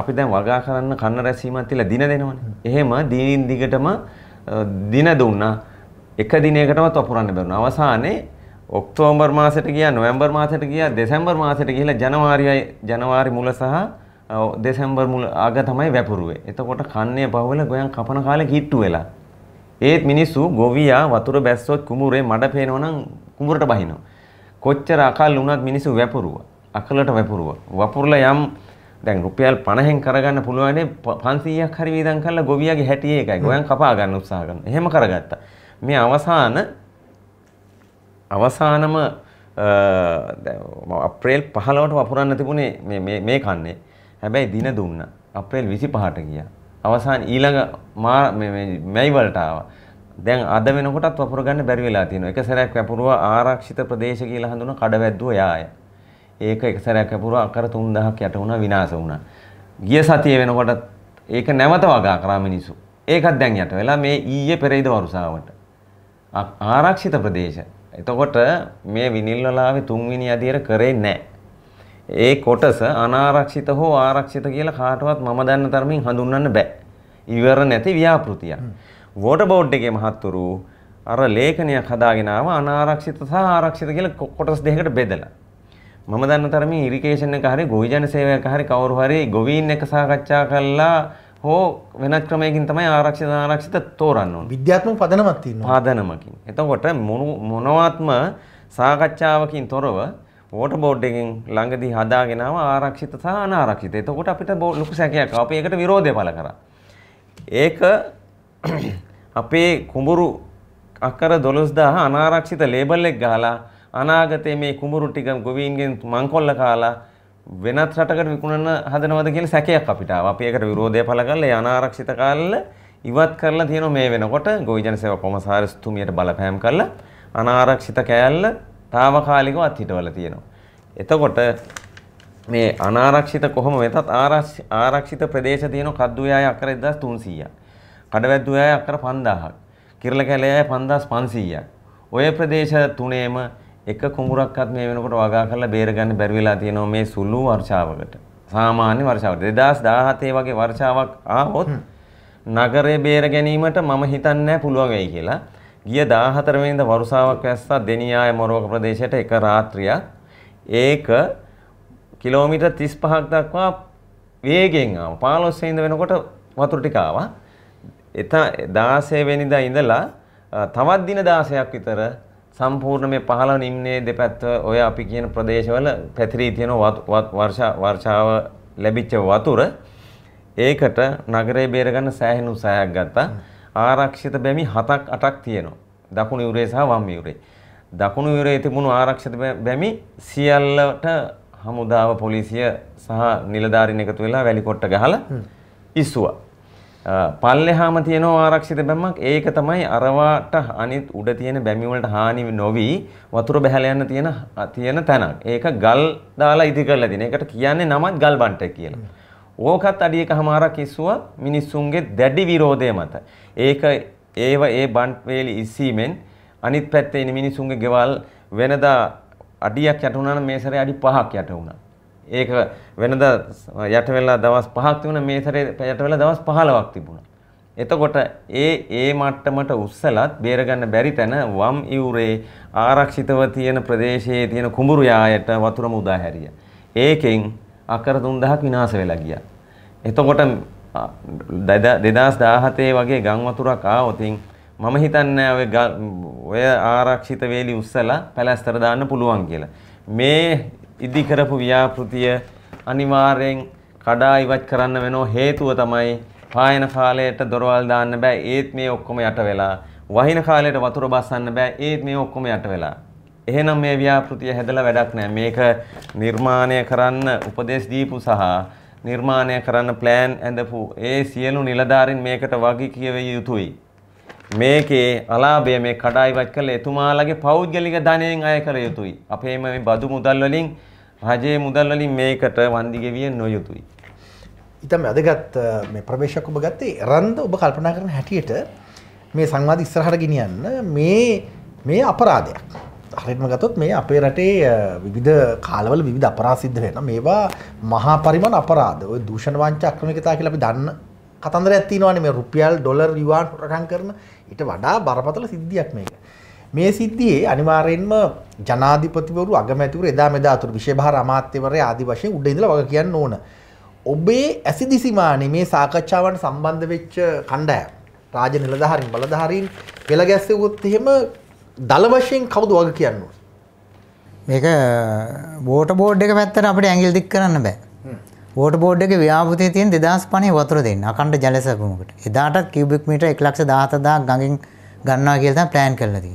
Speaker 2: අපි දැන් වගා කරන්න කන්න රැසීමක් තියලා දින දෙනවනේ. එහෙම දිනින් දිගටම දින දුන්නා. එක දිනයකටම තපුරන්න බැරුණා. අවසානයේ ඔක්තෝම්බර් මාසෙට ගියා නොවැම්බර් මාසෙට ගියා දෙසැම්බර් මාසෙට ගිහිල්ලා ජනවාරියයි ජනවාරි මුල සහ දෙසැම්බර් මුල අග තමයි වැපරුවේ. එතකොට කන්නේ පහුවෙලා ගොයන් කපන කාලේ කිට්ටු වෙලා. ඒත් මිනිස්සු ගොවියා වතුර බැස්සොත් කුඹුරේ මඩ පේනවනම් කුඹුරට බහිනවා. කොච්චර අකල් වුණත් මිනිස්සු වැපරුවා. අකලට වැපරුවා. වපුරලා යම් දැන් රුපියල් 50න් කරගන්න පුළුවන්නේ 500ක් හරි වේදම් කරලා ගොවියාගේ හැටි ඒකයි. ගොයන් කපා ගන්න උත්සාහ කරනවා. එහෙම කරගත්තා. මේ අවසාන අවසානම අප්‍රේල් පහලවට වපුරන්න තිබුණේ මේ කන්නේ හැබැයි දින දුන්න අප්‍රේල් විසි පහට ගිය අවසාන් ඊළඟ මා මැයිවලටාව දැන් අද වෙනකොටත් වපුරගන්න බැරි වෙලා තියෙනවා එක සැරයක් වැපුරුවා ආරක්ෂිත ප්‍රදේශ කියලා හඳුන කඩවැද්දුව යාය ඒක එක සැරයක් වැපුරුවා අකර 3000ක් යට වුණා විනාශ වුණා ගිය සතිය වෙනකොට ඒක නැවත වගා කරා මිනිස්සු ඒකත් දැන් යට වෙලා මේ ඊයේ පෙරේද වරුසාවට ආරක්ෂිත ප්‍රදේශ එතකොට මේ විනිල් වලාවේ තුන්වෙනි අදියර කරේ නැහැ. ඒ කොටස අනාරක්ෂිත හෝ ආරක්ෂිත කියලා කාටවත් මම දන්න තරමින් හඳුන්වන්න බෑ. ඉවර නැති ව්‍යාපෘතියක්. වෝටර් බෝඩ් එකේ මහත්තුරු අර ලේඛනයක් හදාගෙන ආව අනාරක්ෂිත සහ ආරක්ෂිත කියලා කොටස් දෙකකට බෙදලා. මම දන්න තරමින් ඉරිගේෂන් එක හරි ගොවිජන සේවයක හරි කවුරු හරි ගොවීන් එක සාකච්ඡා කළා හෝ වෙනත් ක්‍රමයකින් තමයි ආරක්ෂිත ආරක්ෂිත තෝරන්න ඕන. විද්‍යාත්මක පදනමක් තියෙනවා. පදනමකින්. එතකොට මොනවත්ම සාකච්ඡාවකින් තොරව වෝටර් බෝඩ් එකෙන් ළඟදී හදාගෙන ආව ආරක්ෂිත සහ අනාරක්ෂිත. එතකොට අපිට ලොකු සැකයක් ආවා. අපි ඒකට විරෝධය පළ කරා. ඒක අපේ කුඹුරු අක්කර 12000 අනාරක්ෂිත ලේබල් එක ගහලා අනාගතයේ මේ කුඹුරු ටික ගොවීන්ගෙන් මංකොල්ල කාලා වෙනත් රටකට විකුණන්න හදනවද කියලා සැකයක් අපිට ආවා. අපි ඒකට විරෝධය පළ කරලා ඒ අනාරක්ෂිත කාලෙල ඉවත් කරලා තියෙනවා මේ වෙනකොට ගොවි ජනසේවා කොමසාරිස්තුමියට බලපෑම් කරලා අනාරක්ෂිත කෑල්ල తాවකාලිකව අත්හිටවල තියෙනවා. එතකොට මේ අනාරක්ෂිත කොහොම වෙතත් ආරක්ෂිත ප්‍රදේශ තියෙන කද්දුයාය අක්කර 1300ක්. කඩවැද්දුයාය අක්කර 5000ක්. කිරලකැලේ අය 5500ක්. ඔය ප්‍රදේශ තුනේම එක කුඹුරක්වත් මේ වෙනකොට වගා කරලා බේරගන්න බැරි වෙලා තියෙනවා මේ සුළු වර්ෂාවකට. සාමාන්‍ය වර්ෂාවකට 2017 වගේ වර්ෂාවක් ආවොත් නගරය බේර ගැනීමට මම හිතන්නේ පුළුවන් වෙයි කියලා. ගිය 14 වෙනිදා වරුසාවක් වැස්සා දෙනියාය මොරවක ප්‍රදේශයට එක රාත්‍රියක් ඒක කිලෝමීටර් 35ක් දක්වා වේගෙන් ආවා. 15 වෙනිදා වෙනකොට වතුර ටික ආවා. එත 16 වෙනිදා ඉඳලා තවත් දින 16ක් විතර සම්පූර්ණ මේ පහළ නිම්නයේ දෙපැත්ත ඔය අපි කියන ප්‍රදේශවල පැතිරී තියෙන වර්ෂාව ලැබිච්ච වතුර ඒකට නගරේ බේරගන්න සෑහෙන උත්සාහයක් ගත්තා. ආරක්ෂිත බැමි 7ක් 8ක් තියෙනවා. දකුණු යුරේ සහ වම් යුරේ. දකුණු යුරේ තිබුණු ආරක්ෂිත බැමි සියල්ලට හමුදාව පොලිසිය සහ නිලධාරීන් එකතු වෙලා වැලිකොට්ට ගහලා ඉස්සුවා. පල්ලෙහාම තියෙනවා ආරක්ෂිත බැම්මක් ඒක තමයි අරවාට අනිත් උඩ තියෙන බැමි වලට හානි නොවි වතුර බහලා යන්න තියෙන තියෙන තැනක්. ඒක ගල් දාලා ඉදි කරලා තියෙන. ඒකට කියන්නේ නමත් ගල් බන්ටෙක් කියලා. ඕකත් අඩි එකමාරක් ඉස්සුවා මිනිස්සුන්ගේ දැඩි විරෝධය මත. ඒක ඒව ඒ බන්ට් වේලි ඉස්සීමෙන් අනිත් පැත්තේ ඉන්න මිනිස්සුන්ගේ ගෙවල් වෙනදා අඩියක් යට වුණා නම් මේ සැරේ අඩි 5ක් යට වුණා. ඒක වෙනද යට වෙලා දවස් 5ක් තිබුණා මේ සැරේ යට වෙලා දවස් 15ක් තිබුණා. එතකොට ඒ ඒ මට්ටමට උස්සලත් බේරගන්න බැරි තැන වම් ඉවුරේ ආරක්ෂිතව තියෙන ප්‍රදේශයේ තියෙන කුඹුරු යායට වතුරම උදාහැරිය. ඒකෙන් අකර 3000ක් විනාශ වෙලා ගියා. එතකොට 2017 වගේ ගම් වතුරක් ආවොත් මම හිතන්නේ ඔය ඔය ආරක්ෂිත වේලි උස්සලා පැලැස්තර දාන්න පුළුවන් කියලා. මේ ඉදි කරපු ව්‍යාපෘතිය අනිවාර්යෙන් කඩා ඉවත් කරන්න වෙනෝ හේතුව තමයි පායන කාලයට දොරවල් දාන්න බෑ ඒත් මේ ඔක්කොම යට වෙලා වහින කාලයට වතුර බස්සන්න බෑ ඒත් මේ ඔක්කොම යට වෙලා එහෙනම් මේ ව්‍යාපෘතිය හැදලා වැඩක් නෑ මේක නිර්මාණය කරන්න උපදෙස් දීපු සහ නිර්මාණය කරන්න ප්ලෑන් ඇඳපු ඒ සියලු නිලධාරින් මේකට වගේ කියවිය යුතුයි මේකේ අලාභය මේ කඩා ඉවත් කළ එතුමාලගේ පෞද්ගලික ධනයෙන් අය කළ යුතුයි. අපේ මේ බදු මුදල් වලින් රජයේ මුදල් වලින් මේකට වන්දි ගෙවිය නොයුතුයි.
Speaker 1: ඊටම අදගත් මේ ප්‍රවේශයක් ඔබ ගත්තේ රන්ද ඔබ කල්පනා කරන හැටියට මේ සංවාද ඉස්සරහට ගෙනියන්න මේ මේ අපරාධයක්. හරියටම ගත්තොත් මේ අපේ රටේ විවිධ කාලවල විවිධ අපරාධ සිද්ධ වෙනවා. මේවා මහා පරිමාණ අපරාධ. ඔය දූෂණ වංචා අක්‍රමිකතා කියලා අපි දන්න කතන්දරයක් තියෙනවානේ මේ රුපියල් ඩොලර් යුවාන් හොරකම් කරන ඉට වඩා බරපතල සිද්ධියක් මේක. මේ සිද්ධියේ අනිවාරයෙන්ම ජනාධිපතිවරු අගමැතිවර එදා මෙදාතුර විශේභාර අමාත්‍යවරය ආදි වශයෙන් උඩ ඉඳලා වග කියන්න ඕන. ඔබේ ඇසි දිසිමානේ මේ සාකච්ඡාවන් සම්බන්ධ වෙච්ච කණ්ඩායම් රාජ නිලධාරින් බලධාරීන් පෙළ ගැස්සෙවොත් එහෙම දල වශයෙන් කවුද වග කියන්න ඕන.
Speaker 3: මේක බෝට බෝඩ් එක පැත්තට අපිට ඇඟිලි දික් කරන්න බෑ. ෝට බෝඩ් එක ව්‍යාපතය තියෙන් දෙදස් පනේ වතුර දෙන්න අකණ්ඩ ජලසැපමකට එදාට කිවබික් මිට එක්ලක්ෂ දාතදා ගඟින් ගන්නා කියල්තා ප්ලෑන් කරලදී.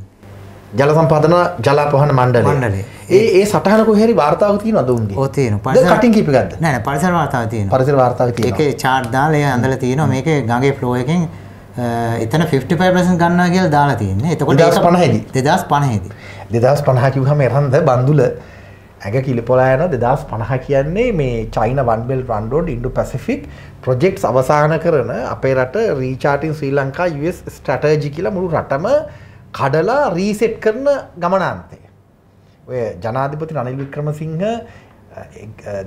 Speaker 3: ජල සම්පදන ජලාපහන මණ්ඩල මණ්ඩලේ ඒ ඒ සටහනක හරි වාර්තාවති නොදුන් ඕතියන ප කටින් කිපිගත් නෑ පරිසර වාර්තාවතිය පරිසර වාර්තාව එක චාර්්දාලය ඇඳල තියෙන මේක ගගේ ෆ්ලෝයකින් එතන 55% ගන්නා කියල දාලා තියන්නේ එතකොට දස් පනහහිද දෙදස් පනහිද දෙදස් පනහකිවහම එරන්ද බන්දුල ඇග කිලිපොලා යන දෙදස් පණහ
Speaker 1: කියන්නේ මේ චයින වන්බෙල් රන්ඩෝඩ් ඉන්ඩු පැසිෆික් ප්‍රොජෙක්් අවසාන කරන අපේ රට රීචාටින් ශ්‍රී ලංකා ස් ස්ටටර්ජි කියල මුළු රටම කඩලා රීසෙට් කරන ගමනාන්තය ඔය ජනාධිපති රනිල් වික්‍රමසිංහ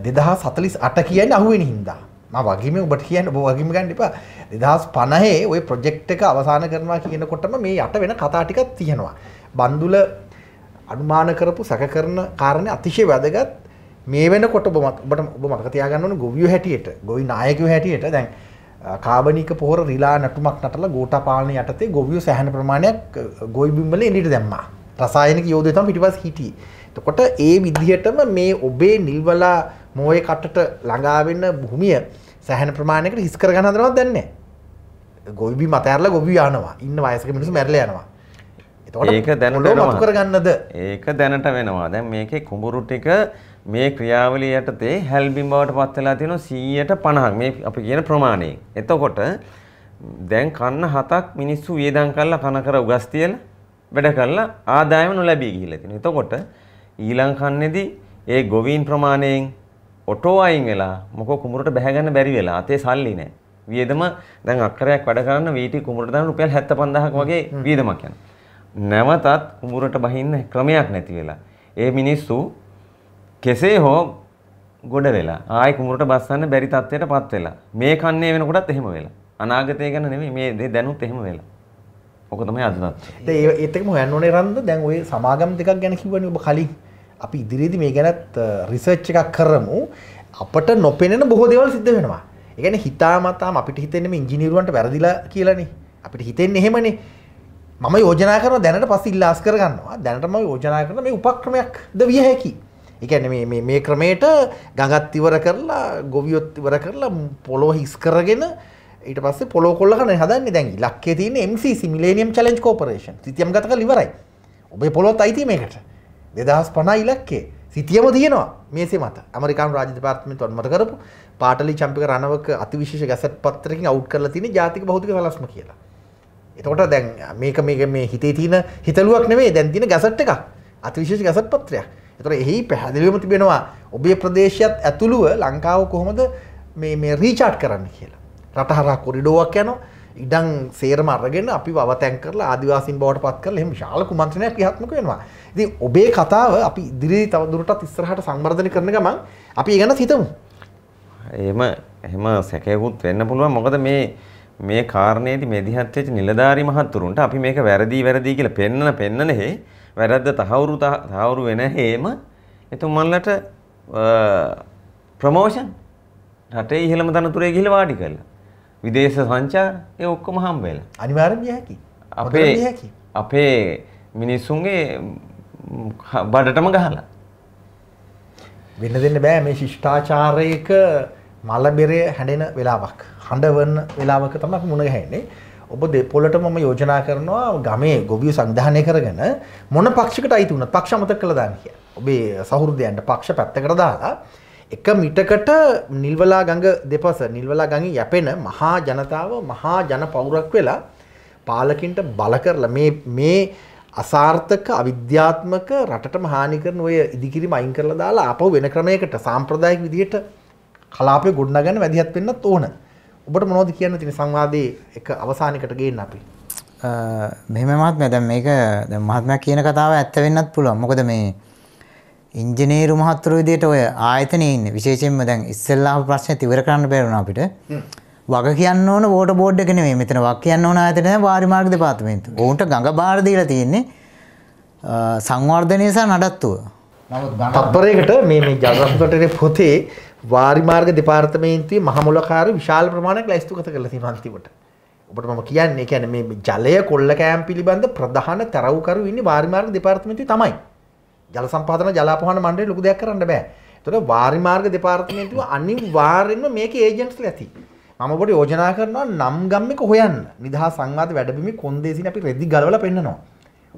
Speaker 1: දෙදහ සතලිස් අට කියන්න අහුවෙන හින්දා ම වගේම ඔබට කියන්න බෝ වගේම ගන්න එපා දෙදහස් පණහේ ඔය ප්‍රොජෙක්් එක අවසාන කරනවා කියනකොටම මේ යට වෙන කතාටිකක් තියෙනවා බන්දුල අනුමාන කරපු සැක කරන කාරණය අතිශය වැදගත් මේ වෙන කොට බොමත් ඔබට ඔබ මකතියාගන්නවන ගොවිය හැටියට ගොවි නායකව හැටියට දැන් කාබනික පොහර රිලා නටුමක් නටල ගෝට පාලන යටතේ ගොවිය සැහන ප්‍රමාණයක් ගොයිබිම්බල එනිට දැම්මා රසායනක යෝධතම පිටිපස් හිටිය තකොට ඒ විදිහටම මේ ඔබේ නිල්වලා මෝය කටට ළඟාවෙන්න භූමිය සැහැන ප්‍රමාණයකට හිස්කර ගන්නදරවත් දන්නේ ගොවිබි මතඇරලා ගොවි යනවා ඉන්න වයසක මිනිසු මැරල යනවා
Speaker 2: ඒක දැනට කරගන්නද ඒක දැනට වෙනවා දැන් මේකේ කුඹුරු ටික මේ ක්‍රියාවලිය යටතේ හැල්බිම් බවට පත් වෙලා තියෙනවා 100ට 50ක් මේ අපි කියන ප්‍රමාණය. එතකොට දැන් කන්න හතක් මිනිස්සු වියදම් කරලා කන කර උගස් තියලා වැඩ කරලා ආදායම නොලැබී ගිහිල්ලා තියෙනවා. එතකොට ඊළඟ කන්නේදී ඒ ගොවීන් ප්‍රමාණයෙන් ඔටෝ අයින් වෙලා මොකෝ කුඹුරට බැහැ ගන්න බැරි වෙලා අතේ සල්ලි නැහැ. වියදම දැන් අක්කරයක් වැඩ කරන්න වීටි කුඹුරට දාන රුපියල් 75000ක් වගේ වියදමක් යනවා. නැවතත් කුඹුරට බහින්න ක්‍රමයක් නැති වෙලා. ඒ මිනිස්සු කෙසේ හෝ ගොඩ වෙලා ආයි කුඹුරට බස්සන්න බැරි තත්ත්වයට පත් වෙලා. මේ කන්නේ වෙනකොටත් එහෙම වෙලා. අනාගතය ගැන නෙමෙයි මේ දේ දැනුත් එහෙම වෙලා. ඔක තමයි අද තත්ත්වය.
Speaker 1: දැන් ඒත් එක්කම හොයන්න ඕනේ රන්ද දැන් ওই සමාගම් දෙකක් ගැන කිව්වනේ ඔබ කලින්. අපි ඉදිරියේදී මේ ගැනත් රිසර්ච් එකක් කරමු. අපට නොපෙනෙන බොහෝ දේවල් සිද්ධ වෙනවා. ඒ කියන්නේ හිතාමතාම අපිට හිතෙන්නේ මේ ඉංජිනේරුවන්ට වැරදිලා කියලානේ. අපිට හිතෙන්නේ එහෙමනේ. මම යෝජනා කර දැනට පස ඉල්ලාස් කරගන්නවා දැනටම යෝජනා කරන මේ උපක්‍රමයක් ද විය හැකි. එකැන මේ ක්‍රමයට ගඟත් ඉවර කරලා ගොවියොත් ඉවර කරලා පොලෝ හිස් කරගෙන ඊට පස්ස පොලෝ කොල්ලන හදන්න දැන් ලක්කේ තින MC සිමිලේනියම් චලෙන්ජ් කෝපරේෂන් සිතියම් ගතක ලිවරයි ඔබේ පොලොත් අයිති මේකට දෙදහස් පනා ඉලක්කේ සිතියම තියනවා මේසේ මත අමරිකාන් රාජ පාර්ත්මි තොන්මත කරපු පාටලි චම්පික රණවක අතිවිශෂ ගැසත් පත්තරකින් අවු් කරලා තින ජාතික බෞතික වලස්ම කියලා එතකොට දැන් මේක මේක මේ හිතේ තියෙන හිතලුවක් නෙවේ දැන් තියෙන ගැසට් එකක් අතිවිශේෂ ගැසට් පත්‍රයක්. එතකොට එහි පැහැදිලිවම තිබෙනවා ඔබේ ප්‍රදේශයත් ඇතුළුව ලංකාව කොහොමද මේ මේ රීචාට් කරන්න කියලා. රට හරහා කොරිඩෝවක් යනවා. ඉඩම් සේරම අරගෙන අපි වවතැන් කරලා ආදිවාසීන් බවට පත් කරලා එහෙම විශාල කුමන්ත්‍රණයක් ක්‍රියාත්මක වෙනවා. ඉතින් ඔබේ කතාව අපි ඉදිරියේ තව දුරටත් ඉස්සරහට සංවර්ධනය කරන ගමන් අපි ඒ ගැන හිතමු.
Speaker 2: එහෙම එහෙම සැකයකුත් වෙන්න පුළුවන්. මොකද මේ මේ කාරණේදී මේ දිහත් වෙච්ච නිලධාරි මහත්තුරුන්ට අපි මේක වැරදි වැරදි කියලා පෙන්නන පෙන්නන හේ වැරද්ද තහවුරු තහවුරු වෙන හේම එතුමන්ලට ප්‍රමෝෂන් රටේ ඉහළම තනතුරේ ගිහිල්ලා වාඩි කළා. විදේශ සංචාර ඒ ඔක්කොම හම්බ වෙලා. අනිවාර්යෙන් විය හැකි. අපේ අපේ මිනිස්සුන්ගේ බඩටම ගහලා. වෙන්න දෙන්න බෑ මේ
Speaker 1: ශිෂ්ටාචාරයක මලබෙරේ හැඬෙන වෙලාවක්. හඬවන්න වෙලාවක තම මුණ ගැන්නේ ඔබ දෙපොලට මම යෝජනා කරනවා ගමේ ගොවිය සංධානය කරගෙන මොන පක්ෂිකට අයිති වුණ පක්ෂ මත කළ දාන්න කිය ඔබේ සහුරුදයන්ට පක්ෂ පැත්තකට දාලා එක මිටකට නිල්වලා ගඟ දෙපස නිල්වලා ගඟ යැපෙන මහා ජනතාව මහා ජන පවුරක් වෙලා පාලකින්ට බල කරලා මේ මේ අසාර්ථක අවිද්‍යාත්මක රටට මහානි කරන ඔය ඉදිකිරි මයින් කරලා දාලා අප වෙන ක්‍රමයකට සාම්ප්‍රදායක විදියට කලාපය ගොඩනගන්න වැදිහත් වෙන්නත් ඕන. ඔබට මොනෝද කියන්න තින සංවාදයේ එක අවසානකට ගේන්න අපි
Speaker 3: මෙමමත් දැ මේක මහත්ම කියන කතාව ඇත්ත වෙන්නත් පුළුවන් මොකද මේ ඉංජනේරු මහත්තුරු විදියට ඔය ආයතනයේ ඉන්න විශේෂයෙන්ම දැන් ඉස්සෙල්ලා ප්‍රශ්න තිවර කරන්න බැරුණා අපිට වග කියන්න ඕන වෝට බෝඩ් එක නෙමෙයි මෙතන වක් කියන්න ඕන ආයතනය වාරිමාර්ග දෙපාර්තමේන්තුව. ඔවුන්ට ගඟ බාර දීලා තියෙන්නේ සංවර්ධනය සහ නඩත්තුව. නමුත් තත්පරයකට මේ මේ ජාග්‍රෆිකටරේ
Speaker 1: පොතේ වාරිමාර්ග දෙපාර්තමේන්තුවේ මහමොලකාර විශාල ප්‍රමාණයක් ලැයිස්තුගත කරලා තියෙනවා අන්තිමට. ඔබට මම කියන්නේ ඒ කියන්නේ මේ ජලය කොල්ල කෑම් පිළිබඳ ප්‍රධාන තරවුකරු ඉන්නේ වාරිමාර්ග දෙපාර්තමේන්තුවේ තමයි. ජල සම්පාදන ජලාපහන මණ්ඩලය ලොකු දෙයක් කරන්න බෑ. ඒතකොට වාරිමාර්ග දෙපාර්තමේන්තුව අනිවාර්යෙන්ම මේකේ ඒජන්ට්ස්ලා ඇති. මම ඔබට යෝජනා කරනවා නම් ගම්මික හොයන්න. නිදහස් සංවාද වැඩබිමේ කොන්දේසින් අපි රෙදි ගලවලා පෙන්නනවා.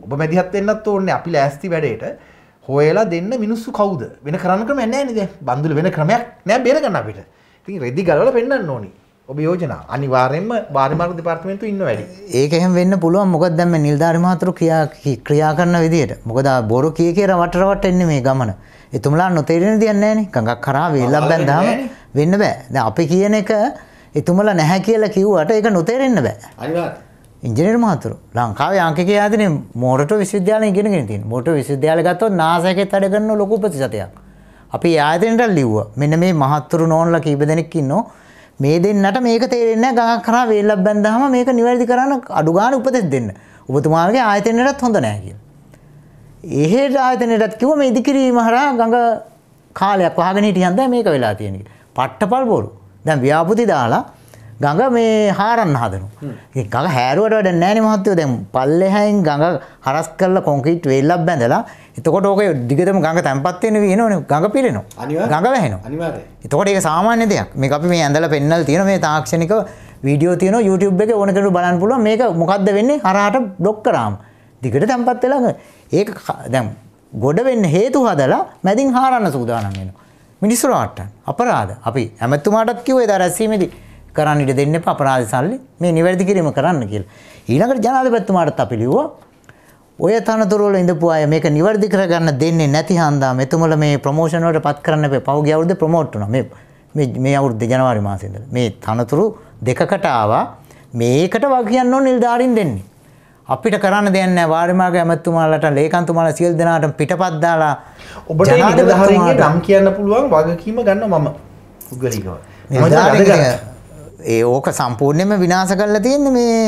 Speaker 1: ඔබ මැදිහත් වෙන්නත් ඕනේ අපි ලෑස්ති වැඩේට. හොයලා දෙන්න මිනිස්සු කවුද වෙන කරන්න ක්‍රම නෑ නද බඳුල වෙන ක්‍රමයක් නෑ බේරගන්න අපිට ති රෙදි ගලල පෙන්න්න ඕනි ඔබ යෝජන අනිවාරෙන්ම බාරිමාර දෙපාර්තමෙන්තු ඉන්න වැඩි
Speaker 3: ඒකහෙම වෙන්න පුළුවන් මොකක් දැම නිල්ධාරිමාතර කියා ක්‍රියා කරන විදියට මොකද බොරු කිය කිය රවටරවට එන්න මේ ගමන එතුමලා නොතේරෙන දන්නේන කඟක් කරා වෙල්ලක් බැන්දාම වෙන්න බෑ ද අපි කියන එක එතුමල නැහැ කියලා කිව්වට එක නොතේරෙන්න බෑ අනිවා ඉංජිනර් මහතුරු ලංකාවේ අංකක යාදන මෝට විශ්විද්‍යාල ඉගෙනගෙන තින් මොට විශ්විද්‍යාල ගත්තව නාසකෙත් අඩගන්න ලොකු ප්‍රතිශතයක් අපි ආයතනට ලිව්ව මෙන්න මේ මහත්තුරු නෝන්ල කීප දෙනෙක්කින්නෝ මේ දෙන්නට මේක තේරෙන්න ගඟ කරා වේල්ලක් බැන්දහම මේක නිවැරදි කරන්න අඩුගාන උපදෙස් දෙන්න ඔබතුමාගේ ආයතනයටත් හොඳ නෑ කියලා. එහෙට ආයතනයටත් කිව්ව මේ ඉදිකිරීම හරහා ගඟ කාලයක් වහගෙන හිටියන්ද මේක වෙලා තියෙන කියලා. පට්ටපල් බොරු. දැන් ව්‍යාපෘති දාලා ගඟ මේ හාරන්න හදනු ගඟ හැරුවට වැඩ නෑන මහත්තයෝ දැන් පල්ලෙහැයින් ගඟ හරස් කරලා කොන්කීට් වෙල්ලක් බැඳලා එතකොට ඕක දිගතම ගඟ තැන්පත්වෙන වෙනන ගඟ පිරෙනවා
Speaker 1: ගඟ වැහෙනවා
Speaker 3: එතකොට ඒක සාමාන්‍ය දෙයක් මේ අපි මේ ඇඳල පෙන්නල් තියෙන මේ තාක්ෂණික වීඩියෝ තියෙන YouTube එක ඕනකට බලන්න පුළුවන් මේක මොකක්ද වෙන්නේ හරහට බ්ලොක් කරාම දිගට තැන්පත් වෙලා ඒක දැන් ගොඩ වෙන්න හේතු හදලා මැදින් හාරන්න සූදානම් වෙනවා මිනිස්සු රවට්ටන්න අපරාධ අපි ඇමතුමාටත් කිව්වේ දා රැස්වීමේදී කරන්න ඉඩ දෙන්න එපා අපරාධ සල්ලි මේ නිවැරදි කිරීම කරන්න කියලා. ඊළඟට ජනාධිපතිතුමාටත් අපි ලිව්වා ඔය තනතුරු වල ඉඳපු අය මේක නිවැරදි කරගන්න දෙන්නේ නැති හන්දා මෙතුමල මේ ප්‍රොමෝෂන් වලට පත් කරන්න එපා. පහුගිය අවුරුද්දේ ප්‍රොමෝට් වුණා. මේ මේ මේ අවුරුද්දේ ජනවාරි මාසේ ඉඳලා. මේ තනතුරු දෙකකට ආවා. මේකට වග කියන්න ඕන නිලධාරින් දෙන්නේ. අපිට කරන්න දෙයක් නැහැ. වාරිමාග ඇමතුමාලට, ලේකම්තුමාලා සියලු දෙනාටම පිටපත් දාලා ඔබට නිලධාරින්ගේ නම්
Speaker 1: කියන්න පුළුවන් වගකීම ගන්න මම. උගලිකව. නිලධාරින්ගේ
Speaker 3: ඒ ඕක සම්පූර්ණයෙන්ම විනාශ කරලා තියෙන්නේ මේ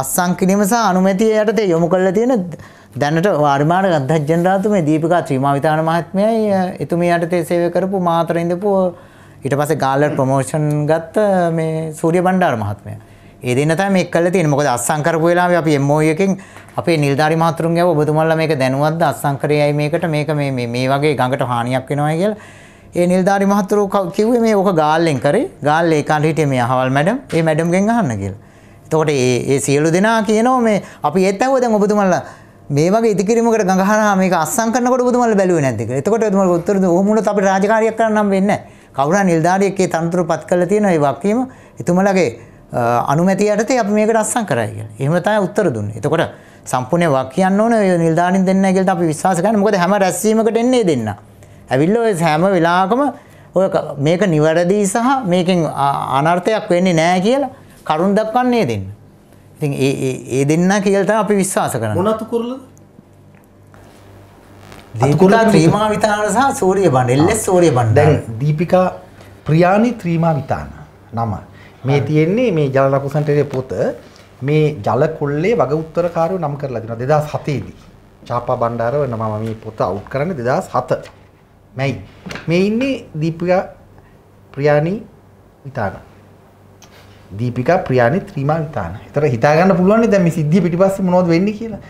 Speaker 3: අස්සංකිනීම සහ අනුමැතිය යටතේ යොමු කරලා තියෙන දැනට වර්මාන ගන්ධජනරාතුමේ දීපිකා ත්‍රිමාවිතාන මහත්මයයි එතුමිය යටතේ සේවය කරපු මාතර ඉඳපු ඊට පස්සේ ගාලර් ප්‍රොමෝෂන් ගත්ත මේ සූර්ය බණ්ඩාර මහත්මයා. ඒ දෙන්න තමයි මේක කරලා තියෙන්නේ. මොකද අස්සම් කරපු වෙලාවේ අපි MOU e එකෙන් අපේ නිලධාරි මහතුරුන් ගැව ඔබතුමන්ලා මේක දැනුවත්ද අස්සම් කරේයි මේකට මේක මේ මේ වගේ ගඟට හානියක් වෙනවයි කියලා. ඒ නිලධාරි මහතුරු කිව්වේ මේ ඕක ගාල්ලෙන් කරේ. ගාල්ලේ ඒකාන්ට හිටියේ මේ අහවල් මැඩම්. ඒ මැඩම්ගෙන් අහන්න කියලා. එතකොට ඒ ඒ සියලු දෙනා කියනවා මේ අපි ඒත් ඇහුවා දැන් ඔබතුමන්ලා මේ වගේ ඉදිකිරීමකට ගඟහනවා මේක අස්සම් කරනකොට ඔබතුමන්ලා බැලුවේ නැද්ද කියලා. එතකොට ඔබතුමන්ලා උත්තර දුන්නා "ඔහොම උනොත් අපිට රාජකාරියක් කරන්න නම් වෙන්නේ නැහැ. කවුරුහා නිලධාරියෙක් ඒ තනතුරු පත් කරලා තියෙන ඒ වක්කීම එතුමලගේ අනුමැතිය යටතේ අපි මේකට අස්සම් කරයි කියලා. එහෙම තමයි උත්තර දුන්නේ. එතකොට සම්පූර්ණ වාක්‍යයන් ඕන නිලධාරින් දෙන්නයි කියලා අපි විශ්වාස කරන්නේ. මොකද හැම රැස්වීමකට එන්නේ දෙන්නා. ඇවිල්ල ඔය සෑම වෙලාකම ඔය මේක නිවැරදිී සහ මේකින් අනර්ථයක් වෙන්නේ නෑ කියලා කරුන් දක්වන්නේ දෙන්න. ඉතින් ඒ දෙන්න කියලට අපි විශ්වාස කරන මොනතු කරල දීපුලා ත්‍රීමා විතාන සහ සූරිය බන් එල්ලෙස් සූරිය බන් දැන්
Speaker 1: දීපිකා ප්‍රියාණි ත්‍රීමා විතාන නම මේ තියෙන්නේ මේ ජල ලකුසන්ටේ පොත මේ ජල කොල්ලේ වග උත්තරකාරයෝ නම් කරලා දෙනවා 2007 දී චාපා බණ්ඩාරව නම මම මේ පොත අවුට් කරන්නේ 2007 මැයි මේ ඉන්නේ දීපිකා ප්‍රියානි විතාන දීපිකා ප්‍රියානි ත්‍රිමා විතාන. ඒතර හිතා ගන්න පුළුවන් දැන් මේ සිද්ධිය පිටිපස්සේ මොනවද වෙන්නේ කියලා.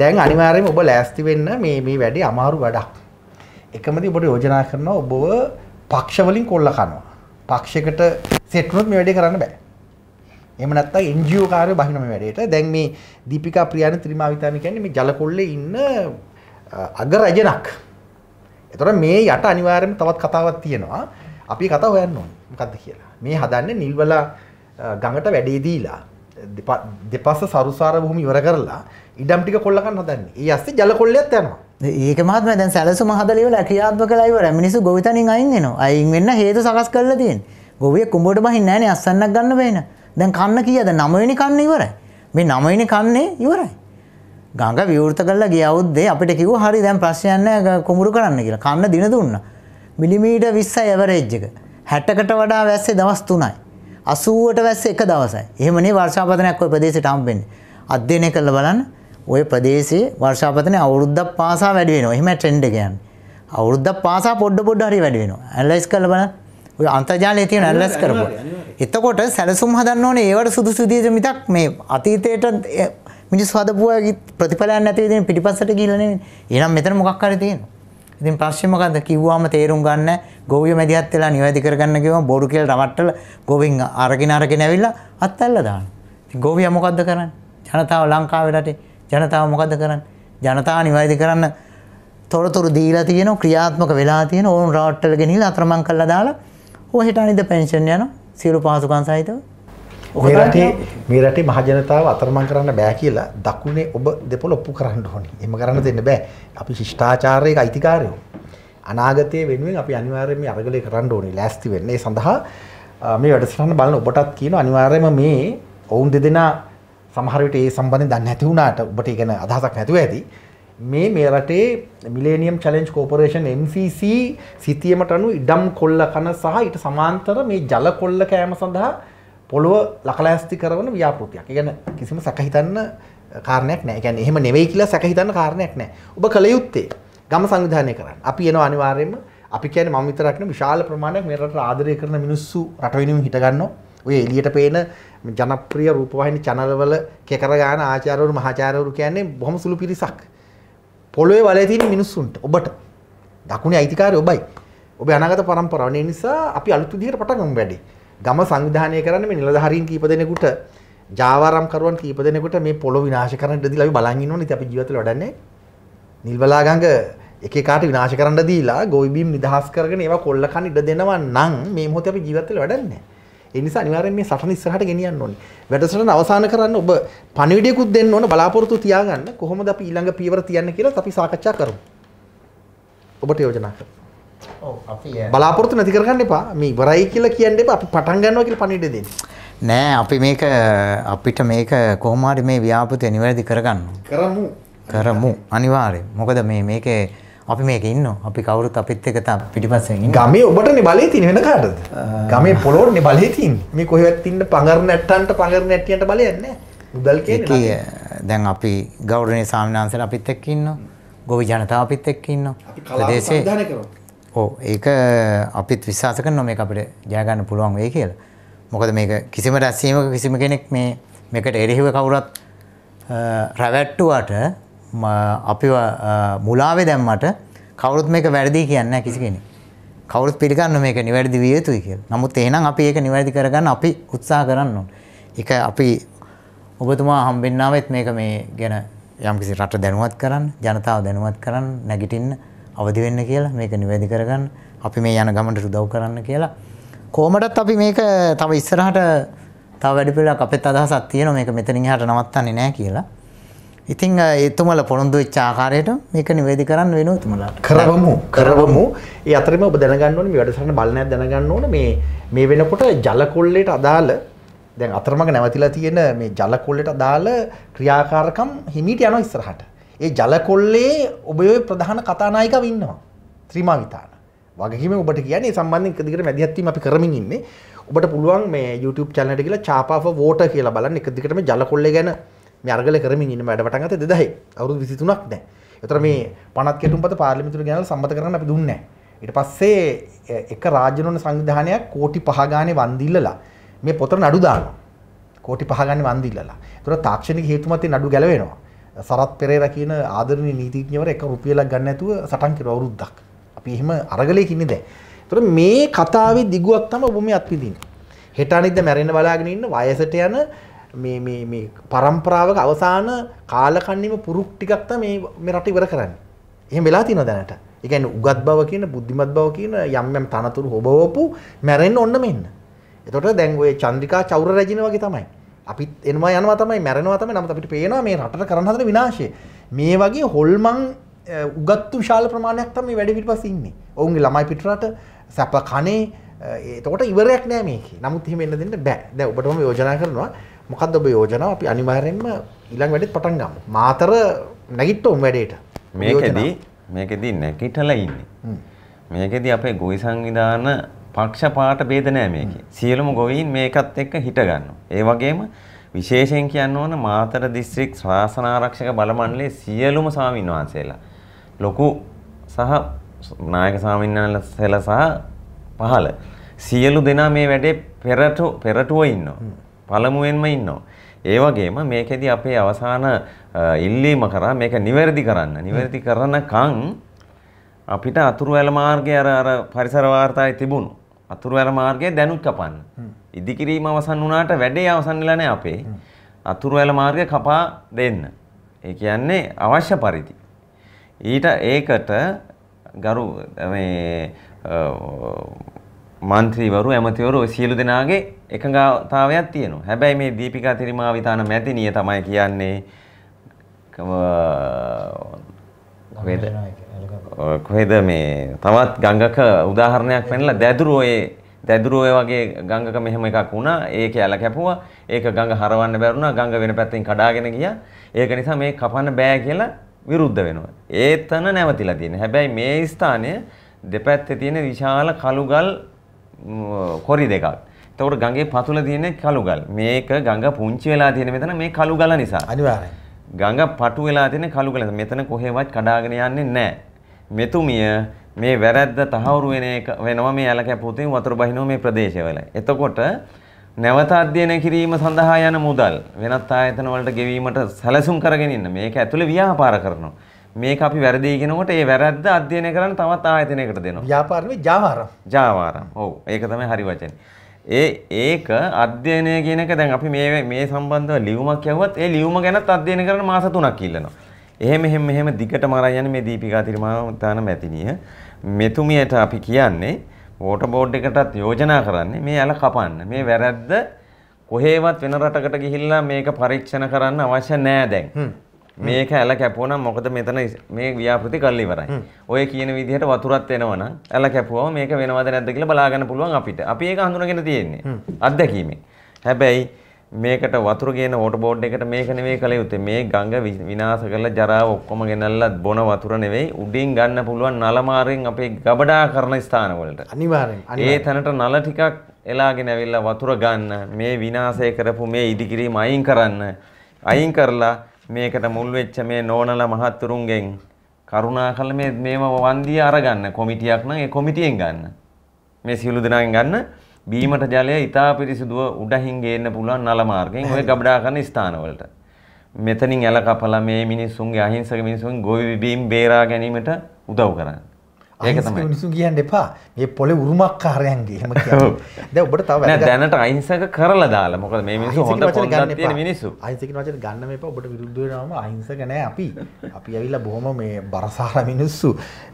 Speaker 1: දැන් අනිවාර්යයෙන්ම ඔබ ලෑස්ති වෙන්න මේ මේ වැඩේ අමාරු වැඩක්. එකමදී ඔබට යෝජනා කරනවා ඔබව පක්ෂවලින් කොල්ල කනවා. පක්ෂයකට සෙට් වුණොත් මේ වැඩේ කරන්න බෑ. එහෙම නැත්නම් NGO කාර්ය බහින මේ වැඩේට. දැන් මේ දීපිකා ප්‍රියානි ත්‍රිමා විතාන කියන්නේ මේ ජලකොල්ලේ ඉන්න අග රජනක්. එතොට මේ යට අනිවාරම තවත් කතාවත් තියෙනවා අපි කතා ඔයන්න මොකක්ද කියලා මේ හදන්න නිල්වල ගඟට වැඩේදීලා දෙපස්ස සරුසාර බොහම ඉවර කරලා ඉඩම්ටික කොල්ලකන්න හදන්න ඒ අස්සේ ජල කොල්ලයක්
Speaker 3: යනවා ඒක මත්ම දැන් සැලසු මහදලව ක්‍රියාත්ම කලයිව රැමිනිසු ගොවිතනින් අයින්ගෙන අයින් වෙන්න හේතු සකස් කරල තියෙන් ගොවිය කුඹට බහින්න ෑන අස්සන්නක් ගන්න වෙන දැන් කන්න කියද නමවෙනි කන්න ඉවරයි මේ නමයින කන්නේ ඉවරයි ගඟ විවෘත කරලා ගිය අවුද්දේ අපිට කිව්වා හරි දැන් ප්‍රශ්නයක් නැහැ කුඹුරු කරන්න කියලා. කන්න දින දුන්නා. මිලිමීටර් 20යි ඇවරේජ් එක. 60කට වඩා වැස්සේ දවස් 3යි. 80ට වැස්සේ එක දවසයි. එහෙමනේ වර්ෂාපතනයක් ওই ප්‍රදේශයට හම්බෙන්නේ. අධ්‍යයනය කරලා බලන්න ওই ප්‍රදේශයේ වර්ෂාපතනය අවුරුද්දක් පාසා වැඩි වෙනවා. එහෙම ට්‍රෙන්ඩ් එක යන්නේ. අවුරුද්දක් පාසා පොඩ පොඩ හරි වැඩි වෙනවා. ඇනලයිස් කරලා බලන්න. ඔය අන්තර්ජාලයේ තියෙන ඇනලයිස් කරපුවා. එතකොට සැලසුම් හදන්න ඕනේ ඒවට සුදුසු විදිහට මිතක් මේ අතීතයට මිනිස් හදපුවාගේ ප්‍රතිඵලයක් නැති විදිහෙන් පිටිපස්සට ගිහලා නෙවෙයි. එහෙනම් මෙතන මොකක් හරි තියෙනවා. ඉතින් ප්‍රශ්නේ මොකද්ද කිව්වම තේරුම් ගන්න ගෝවිය මැදිහත් වෙලා නිවැරදි කරගන්න කිව්වම බොරු කියලා රවට්ටල ගෝවින් අරගෙන අරගෙන ඇවිල්ලා අත්හැරලා දානවා. ඉතින් ගෝවියා මොකද්ද කරන්නේ? ජනතාව ලංකාවේ රටේ ජනතාව මොකද්ද කරන්නේ? ජනතාව නිවැරදි කරන්න තොරතුරු දීලා තියෙනවා ක්‍රියාත්මක වෙලා තියෙන ඕන් රවට්ටල ගෙනිලා අතරමං කරලා දාලා ඔය හෙට අනිද්දා පෙන්ෂන් යනවා සියලු පහසුකම් සහිතව මේ රටේ
Speaker 1: මේ රටේ මහ ජනතාව අතරමං කරන්න බෑ කියලා දකුණේ ඔබ දෙපොළ ඔප්පු කරන්න ඕනේ. එහෙම කරන්න දෙන්න බෑ. අපි ශිෂ්ටාචාරයක අයිතිකාරයෝ. අනාගතයේ වෙනුවෙන් අපි අනිවාර්යයෙන් මේ අරගලේ කරන්න ඕනේ. ලෑස්ති වෙන්න. ඒ සඳහා මේ වැඩසටහන බලන ඔබටත් කියන අනිවාර්යයෙන්ම මේ ඔවුන් දෙදෙනා සමහර විට ඒ සම්බන්ධයෙන් දන්නේ නැති වුණාට ඔබට ඒක ගැන අදහසක් නැතුව ඇති. මේ මේ රටේ මිලේනියම් චැලෙන්ජ් කෝපරේෂන් MCC සිතියමට අනුව ඉඩම් කොල්ල කන සහ ඊට සමාන්තර මේ ජල කොල්ල කෑම සඳහා පොළොව ලකලෑස්ති කරන ව්‍යාපෘතියක් ගැන කිසිම සැකහිතන්න කාරණයක් නෑ ගැන එහෙම නෙවෙයි කියලා සැකහිතන්න කාරණයක් නෑ ඔබ කළ යුත්තේ ගම සංවිධානය කරන්න අපි එන අනිවාර්යෙන්ම අපි කියන මම විතරක්න විශාල ප්‍රමාණයක් මේ රටට ආදරය කරන මිනිස්සු රට වෙනුවෙන් හිටගන්නවා ඔය එළියට පේන ජනප්‍රිය රූපවාහිනී චැනල්වල කෙකර ගන්න ආචාර්යවරු මහාචාර්යවරු කියන්නේ බොහොම සුළු පිරිසක් පොළොවේ වලේ තියෙන මිනිස්සුන්ට ඔබට දකුණේ අයිතිකාරය ඔබයි ඔබේ අනාගත පරම්පරාව නිසා අපි අලුත් විදිහට පටන් ගමු වැඩේ ගම සංවිධානය කරන්න මේ නිලධාරීන් කීප දෙනෙකුට ජාවාරම්කරුවන් කීප දෙනෙකුට මේ පොළොව විනාශ කරන්න දීලා අපි බලන් ඉන්නවනේ ඉතින් අපි ජීවිතේ වැඩන්නේ නිල්බලාගංග එකේ කාට විනාශ කරන්න දීලා ගොවිබීම් නිදහස් කරගෙන ඒවා කොල්ල කන්න ඉඩ දෙනවා නම් මේ මොහොතේ අපි ජීවිතේ වැඩන්නේ නැහැ එනිසා අනිවාර්යෙන් මේ සටන ඉස්සරහට ගෙනියන්න ඕනේ. වැඩසටහන අවසන් කරන්න ඔබ පණිවිඩයකුත් දෙන්න ඕන බලාපොරොත්තු තියාගන්න කොහොමද අපි ඊළඟ පියවර තියන්නේ කියලා අපි සාකච්ඡා කරමු. ඔබට යෝජනා කරමු. බලාපොරතු නැති කරගන්න එපා මේ ඉවරයි කියලා කියන්න එපා අපි පටන් ගන්නවා කියලා පණිවිඩය දෙන්න.
Speaker 3: නෑ අපි මේක අපිට මේක කොහොම හරි මේ ව්‍යාපෘතිය නිවැරදි කරගන්න. කරමු. කරමු අනිවාර්යෙන්. මොකද මේ මේකේ අපි මේක ඉන්නවා. අපි කවුරුත් අපිත් එක්ක තා පිටිපස්සෙන් ඉන්නවා. ගමේ ඔබටනේ බලේ
Speaker 1: තියෙන වෙන කාටද? ගමේ
Speaker 3: පොළොවටනේ බලේ තියෙන්නේ. මේ කොහෙවත් ඉන්න පඟර නැට්ටන්ට පඟර නැට්ටියන්ට
Speaker 1: බලයක් නැහැ. මුදල් කියන්නේ.
Speaker 3: දැන් අපි ගෞරවනීය ස්වාමීන් වහන්සේලා අපිත් එක්ක ඉන්නවා. ගොවි ජනතාව අපිත් එක්ක ඉන්නවා. ප්‍රදේශේ ඔව් ඒක අපිත් විශ්වාස කරනවා මේක අපිට ජය ගන්න පුළුවන් වෙයි කියලා. මොකද මේක කිසිම රැස්වීමක කිසිම කෙනෙක් මේ මේකට එරෙහිව කවුරුත් රැවැට්ටුවට අපිව මුලාවේ දැම්මට කවුරුත් මේක වැරදි කියන්නේ නැහැ කිසි කෙනෙක්. කවුරුත් පිළිගන්න මේක නිවැරදි විය යුතුයි කියලා. නමුත් එහෙනම් අපි ඒක නිවැරදි කරගන්න අපි උත්සාහ කරන්න ඕන. ඒක අපි ඔබතුමා හම්බෙන්නාවෙත් මේක මේ ගැන යම්කිසි රට දැනුවත් කරන්න, ජනතාව දැනුවත් කරන්න, නැගිටින්න අවදි වෙන්න කියලා මේක නිවැරදි කරගන්න අපි මේ යන ගමනට උදව් කරන්න කියලා කොහොමඩත් අපි මේක තව ඉස්සරහට තව වැඩි පිළිලක් අපිට අදහසක් තියෙනවා මේක මෙතනින් එහාට නවත්තන්නේ නැහැ කියලා. ඉතිං ඒතුමල පොළොන්දු චාකාරයට මේක නිවේදි කරන්න වෙන තුමලා කරවමු කරවමු ඒ අතරම ඔබ දැනගන්නවන මේ වැඩසටන බලනය
Speaker 1: දැනගන්න ඕන මේ මේ වෙනකොට ජලකොල්ලට අදාළ දැන් අතරමග නැවතිලා තියෙන මේ ජලකොල්ලට අදාළ ක්‍රියාකාරකම් හිමිට යන ඉස්සරහට ඒ ජලකොල්ලේ ඔබ ප්‍රධාන කතානායකව ඉන්නවා ත්‍රීමා විතාන වගේම ඔබට කියන්නේ සම්බන්ධ එකදිකට මැදිහත්වීම අපි කරමින් ඉන්නේ ඔබට පුළුවන් මේ YouTube චැනලට කියලා චාපාව වෝට කියලා බලන්න එකදිකටම ජලකොල්ලේ ගැන මේ අරගල කරමින් ඉන්න වැඩවටන් අත 2000 අවුරුදු 23ක් නැහැ. ඒතර මේ පනත් කෙටුම්පත පාර්ලිමේන්තුවට ගෙනල්ලා සම්මත කරන්න අපි දුන්නේ නැහැ. ඊට පස්සේ එක රාජ්‍යනෝන සංවිධානයක් කෝටි 5 ගානේ වන්දිල්ලලා මේ පොතට නඩු දානවා. කෝටි 5 ගානේ වන්දිල්ලලා. ඒතර තාක්ෂණික හේතුමත් නඩු ගැලවෙනවා. සරත් පෙරේර කියන ආදරණීය නීතිඥවර එක රුපියලක් ගන්න නැතුව සටන් කරුවා අවුරුද්දක්. අපි එහෙම අරගලේ කින්නේ දැන්. ඒතර මේ කතාවේ දිගුවක් තමයි ඔබ මේ අත්විඳින්නේ. හෙට අනිද්දා මැරෙන්න බලාගෙන ඉන්න වයසට යන මේ මේ මේ પરම්පරාවක අවසාන කාලකන්නිම පුරුක් ටිකක් තමයි මේ මේ රට ඉවර කරන්නේ. එහෙම වෙලා තියෙනවා දැනට. ඒ කියන්නේ උගත් බව කියන බුද්ධිමත් බව කියන යම් යම් තනතුරු හොබවපු මැරෙන්න ඔන්න මෙන්න. එතකොට දැන් ওই චන්ද්‍රිකා චෞර රජින වගේ තමයි. අපිත් එනවා යනවා තමයි මැරෙනවා තමයි නමුත් අපිට පේනවා මේ රටට කරන්න හදන විනාශය. මේ වගේ හොල්මන් උගත්තු විශාල ප්‍රමාණයක් තමයි මේ වැඩ පිටිපස්සේ ඉන්නේ. ඔවුන්ගේ ළමයි පිටරට සැප කනේ ඒතකොට ඉවරයක් නෑ මේක. නමුත් එහෙම එන්න දෙන්න බෑ. දැන් ඔබටම යෝජනා කරනවා මොකක්ද ඔබ යෝජනාව? අපි අනිවාර්යයෙන්ම ඊළඟ වැඩෙත් පටන් ගමු. මාතර නැගිට්ටොම් වැඩේට.
Speaker 2: මේකෙදි මේකෙදි නැගිටලා ඉන්නේ. මේකෙදි අපේ ගොවි සංවිධාන පක්ෂපාට ભેද නෑ මේකේ. සියලුම ගොවීන් මේකත් එක්ක හිට ගන්නවා. ඒ වගේම විශේෂයෙන් කියන්න ඕන මාතර දිස්ත්‍රික් ශාසනාරක්ෂක බලමණ්ඩලයේ සියලුම ස්වාමීන් වහන්සේලා ලොකු සහ නායක ස්වාමීන් වහන්සේලා සහ පහළ සියලු දෙනා මේ වැඩේ පෙරට පෙරටුව ඉන්නවා. පළමුවෙන්ම ඉන්නවා. ඒ වගේම මේකෙදි අපේ අවසාන ඉල්ලීම කරා මේක නිවැරදි කරන්න. නිවැරදි කරනකන් අපිට අතුරු වැල මාර්ගය අර අර පරිසර වාර්තාවේ තිබුණු අතුරුවැර මාර්ගය දැනුත් කපන්න. ඉදිකිරීම අවසන් වුණාට වැඩේ අවසන් වෙලා නැහැ අපේ. අතුරුවැල මාර්ගය කපා දෙන්න. ඒ කියන්නේ අවශ්‍ය පරිදි. ඊට ඒකට ගරු මේ මන්ත්‍රීවරු ඇමතිවරු සියලු දෙනාගේ එකඟතාවයක් තියෙනවා. හැබැයි මේ දීපිකා තිරිමාවිතාන මැතිනිය තමයි කියන්නේ වේද කොහෙද මේ තවත් ගංගක උදාහරණයක් වෙනලා දැදුරෝ ඒ දැදුරෝ ඒ වගේ ගංගක මෙහෙම එකක් වුණා ඒක ඇල කැපුවා ඒක ගඟ හරවන්න බැරුණා ගඟ වෙන පැත්තෙන් කඩාගෙන ගියා ඒක නිසා මේ කපන්න බෑ කියලා විරුද්ධ වෙනවා ඒ තන නැවතිලා තියෙන හැබැයි මේ ස්ථානය දෙපැත්තේ තියෙන විශාල කළුගල් කොරි දෙකක් එතකොට ගඟේ පතුල තියෙන කළුගල් මේක ගඟ පුංචි වෙලා තියෙන මෙතන මේ කළුගල නිසා අනිවාර්යයෙන් ගඟ පටු වෙලා තියෙන කළුගල මෙතන කොහෙවත් කඩාගෙන යන්නේ නැහැ මෙතුමිය මේ වැරැද්ද තහවුරු වෙන එක වෙනවා මේ ඇල කැපුවතින් වතුර බහිනවා මේ ප්‍රදේශවල. එතකොට නැවත අධ්‍යයනය කිරීම සඳහා යන මුදල් වෙනත් ආයතන වලට ගෙවීමට සැලසුම් කරගෙන ඉන්න. මේක ඇතුලේ ව්‍යාපාර කරනවා. මේක අපි වැරදි කියනකොට ඒ වැරද්ද අධ්‍යයනය කරන්න තවත් ආයතනයකට දෙනවා.
Speaker 1: ව්‍යාපාරනේ ජාවාරම්.
Speaker 2: ජාවාරම්. ඔව්. ඒක තමයි හරි වචනේ. ඒ ඒක අධ්‍යයනය කියන එක දැන් අපි මේ මේ සම්බන්ධව ලියුමක් යවුවත් ඒ ලියුම ගැනත් අධ්‍යයනය කරන්න මාස 3ක් ඉල්ලනවා. එහෙම එහෙම මෙහෙම දිගටම අරන් යන්නේ මේ දීපිකා තිරිමාවතාන මැතිණිය. මෙතුමියට අපි කියන්නේ වෝටර් බෝඩ් එකටත් යෝජනා කරන්නේ මේ ඇල කපන්න. මේ වැරද්ද කොහේවත් වෙන රටකට ගිහිල්ලා මේක පරීක්ෂණ කරන්න අවශ්‍ය නෑ දැන්. මේක ඇල කැපුවනම් මොකද මෙතන මේ ව්‍යාපෘති කරලා ඉවරයි. ඔය කියන විදිහට වතුරත් එනවනම් ඇල කැපුවම මේක වෙනවද නැද්ද කියලා බලාගන්න පුළුවන් අපිට. අපි ඒක හඳුනගෙන තියෙන්නේ. අත්දැකීමෙන්. හැබැයි මේකට වතුර ගේන ඕට බෝඩ් එකට මේක නෙවෙයි කළ යුත්තේ මේ ගඟ විනාශ කරලා ජරාව ඔක්කොම ගෙනල්ලා බොන වතුර නෙවෙයි උඩින් ගන්න පුළුවන් නල මාර්ගෙන් අපේ ගබඩා කරන ස්ථානවලට
Speaker 1: අනිවාර්යෙන් ඒ
Speaker 2: තැනට නල ටිකක් එලාගෙන ඇවිල්ලා වතුර ගන්න මේ විනාශය කරපු මේ ඉදිකිරීම අයින් කරන්න අයින් කරලා මේකට මුල් වෙච්ච මේ නෝනලා මහත්තුරුන්ගෙන් කරුණා කළ මේ මේම වන්දිය අරගන්න කොමිටියක් නම් ඒ කොමිටියෙන් ගන්න මේ සියලු දෙනාගෙන් ගන්න බීමට ජලය ඉතා පිරිසිදුව උඩහින් ගේන්න පුළුවන් නල මාර්ගයෙන් ඔය ගබඩා කරන ස්ථානවලට. මෙතනින් ඇල කපලා මේ මිනිස්සුන්ගේ අහිංසක මිනිසුන් ගොවි බීම් බේරා ගැනීමට උදව් කරන්න. ඒක තමයි
Speaker 1: මිනිසුන් කියන්න එපා. මේ පොලේ උරුමකාරයන්ගේ එහෙම කියන්නේ. දැන් ඔබට තව වැඩක්
Speaker 2: දැනට අහිංසක කරලා දාලා. මොකද මේ මිනිස්සු හොඳ පොන්දක් තියෙන මිනිස්සු.
Speaker 1: අහිංසක වචන ගන්න මේපා. ඔබට විරුද්ධ වෙනවම අහිංසක නෑ අපි. අපි ඇවිල්ලා බොහොම මේ බරසාර මිනිස්සු.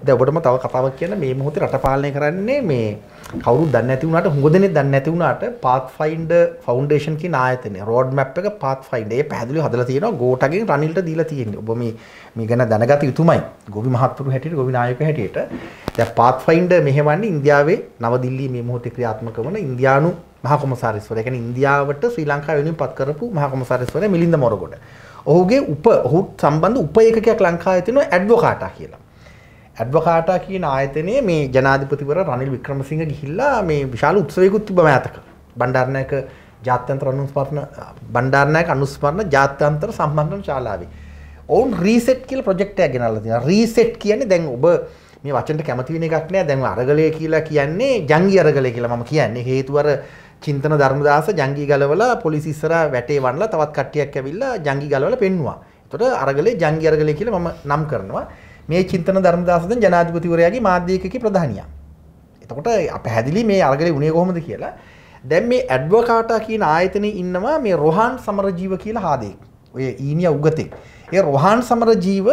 Speaker 1: දැන් ඔබටම තව කතාවක් කියන්න මේ මොහොතේ රට පාලනය කරන්නේ මේ කවරු දන්න ඇති වුණට හොඳ දෙනෙ දන්න ඇති වුණට පාත් ෆයින්ඩ ෆෞන්ඩේෂන් කි නායතන රෝඩ් මැප් එක පාත් ෆයින්ඩේ පැදිලි හදල තියෙන ගෝටගේ රනිල්ට දීල තියෙන ඔබම මේ ගැන දැනගත යුතුමයි ගොවි මහත්තුරු හැටියට ගොවිනායක හැටියට ද පාත් ෆයින්ඩ මෙහෙවන්නේ ඉන්දියාවේ නවදිල්ලි මේ මොහොත ක්‍රියාත්මක වන ඉන්දයානු මහකොමසාරිස්වර එකන ඉන්දියාවට ශ්‍රී ලංකා වෙනින් පත් කරපු මහකොමසාරිස්වර මිලින්ද මොරගොඩ ඔහුගේ උප ඔහුත් සම්බන්ධ උපයකයක් ලංකා ඇතින ඇඩ්වෝකාටා කියලා ඇඩ්වකාටා කියන ආයතනය මේ ජනාධිපතිවර රනිල් වික්‍රමසිංහ ගිහිල්ලා මේ විශාල උත්සවයකුත් තිබම ඇතක බණ්ඩාරණයක ජාත්‍යන්තර අනුස්පරණ බණ්ඩාරණයක අනුස්මරණ ජාත්‍යන්තර සම්බන්ධන ශාලාවේ. ඔවුන් රීසෙට් කියල ප්‍රජෙක්ටය ගෙනල්ල තින රීසෙට් කියන්නේ දැන් ඔබ මේ වචනට කැමතිවෙන එකක් නෑ දැන් අරගලය කියලා කියන්නේ ජංගි අරගලය කියලා මම කියන්නේ හේතුවර චින්තන ධර්මදාස ජංගි ගලවල පොලිසිස්සර වැටේ වන්නලා තවත් කට්ටියක් ඇවිල්ලා ජංගි ගලවල පෙන්වා. තොට අරගලේ ජංගි අරගලය කියලා මම නම් කරනවා. මේ චින්තන ධර්මදාස දැන් ජනාධිපතිවරයාගේ මාධ්‍යකකේ ප්‍රධානියා. එතකොට පැහැදිලි මේ අරගලේ උනේ කොහොමද කියලා. දැන් මේ ඇඩ්වකාටා කියන ආයතනයේ ඉන්නවා මේ රොහාන් සමරජීව කියලා හාදෙක්. ඔය ඊනියා උගතෙක්. ඒ රොහාන් සමරජීව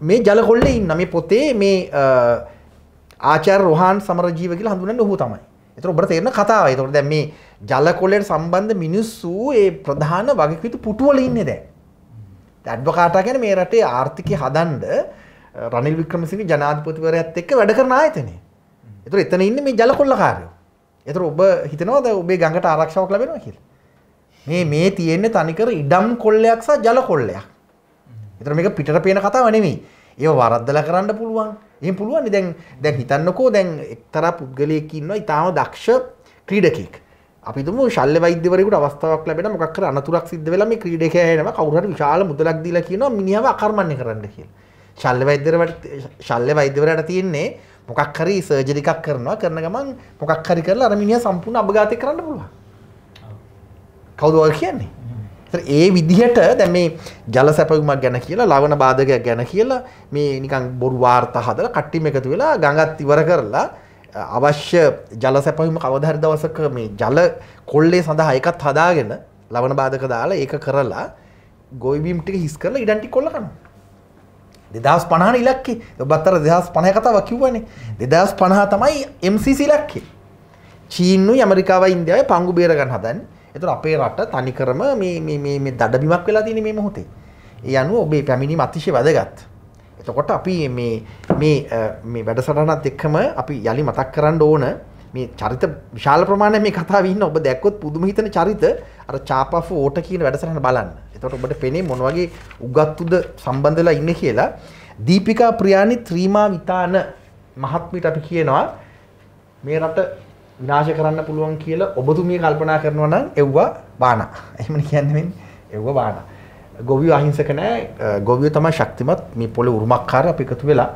Speaker 1: මේ ජලකොල්ලේ ඉන්න මේ පොතේ මේ ආචාර්ය රොහාන් සමරජීව කියලා හඳුන්වන්නේ ඔහු තමයි. ඒතර ඔබට තේරෙන කතාව. ඒතකොට දැන් මේ ජලකොල්ලේට සම්බන්ධ මිනිස්සු ඒ ප්‍රධාන වගකීතු පුටුවල ඉන්නේ දැන්. ඇඩ්වකාටා කියන්නේ මේ රටේ ආර්ථිකය හදන්න රනිල් වික්‍රමසිංහ ජනාධිපතිවරයත් එක්ක වැඩ කරන ආයතනය. ඒතර එතන ඉන්නේ මේ ජලකොල්ලකාරයෝ. ඒතර ඔබ හිතනවාද ඔබේ ගඟට ආරක්ෂාවක් ලැබෙනවා කියලා? මේ මේ තියෙන්නේ තනිකර ඉඩම් කොල්ලයක් සහ ජල කොල්ලයක්. ඒතර මේක පිටට පේන කතාව නෙමෙයි. ඒව වරද්දලා කරන්න පුළුවන්. එහෙම පුළුවන් නේ දැන් දැන් හිතන්නකෝ දැන් එක්තරා පුද්ගලයෙක් ඉන්නවා ඊටාම දක්ෂ ක්‍රීඩකෙක්. අපි තුම ශල්්‍ය වෛද්‍යවරයකට අවස්ථාවක් ලැබෙන මොකක් කර අනතුරක් සිද්ධ වෙලා මේ ක්‍රීඩකයා එනවා කවුරු හරි විශාල මුදලක් දීලා කියනවා මිනිහව අකර්මණ්‍ය කරන්න කියලා. ශල්ල වෛද්‍යරට ශල්ල වෛද්‍යවරට තියෙන්නේ මොකක් හරි සර්ජරිකක් කරනවා කරන ගමන් මොකක් හරි කරලා අරමිනිය සම්පූර්ණ අභගාතය කරන්න පුළුවන් කවුද ඔය කියන්නේ ඒ විදිහට දැන් මේ ජල සැපයුමක් ගැන කියලා ලවණ බාධකයක් ගැන කියලා මේ නිකන් බොරු වාර්තා හදලා කට්ටිම එකතු වෙලා ගඟත් ඉවර කරලා අවශ්‍ය ජල සැපයුම කවදාහරි දවසක මේ ජල කොල්ලේ සඳහා එකත් හදාගෙන ලවණ බාධක දාලා ඒක කරලා ගොවිබීම් ටික හිස් කරලා ඉඩම් ටික කොල්ල කරනවා දෙදස් පණහන ඉලක්කේ ඔබත්තර දෙදස් පණය කතාව කිව්වනේ දෙදස් පණහා තමයි MCC ලක්කේ චීනු ඇමරිකාව ඉන්දියාව පංගු බේරගන්න හදන් එතුට අපේ රට තනිකරම මේ දඩබිමක් වෙලා තින මේ මොහොතේ ඒ අනුව ඔබේ පැමිණි අතිශය වැදගත් එතකොට අපි මේ වැඩසටනත් එක්කම අපි යළි මතක් කරන්න ඕන මේ චරිත විශාල ප්‍රමාණය මේ කතාවන්න ඔබ දැක්කොත් පුදුම හිතන චරිත අර චාපෆ ඕට කියන වැඩසටන බලන්න එතකොට ඔබට පෙනේ මොන වගේ උගත්තුද සම්බන්ධලා ඉන්නේ කියලා දීපිකා ප්‍රියානි ත්‍රිමා විතාන මහත්මියට අපි කියනවා මේ රට විනාශ කරන්න පුළුවන් කියලා ඔබතුමිය කල්පනා කරනවා නම් එව්වා බාන. එහෙමනේ කියන්නේ මෙන්නේ එව්වා බාන. ගොවියෝ අහිංසක නැහැ. ගොවියෝ තමයි ශක්තිමත් මේ පොළේ උරුමකාර අපි එකතු වෙලා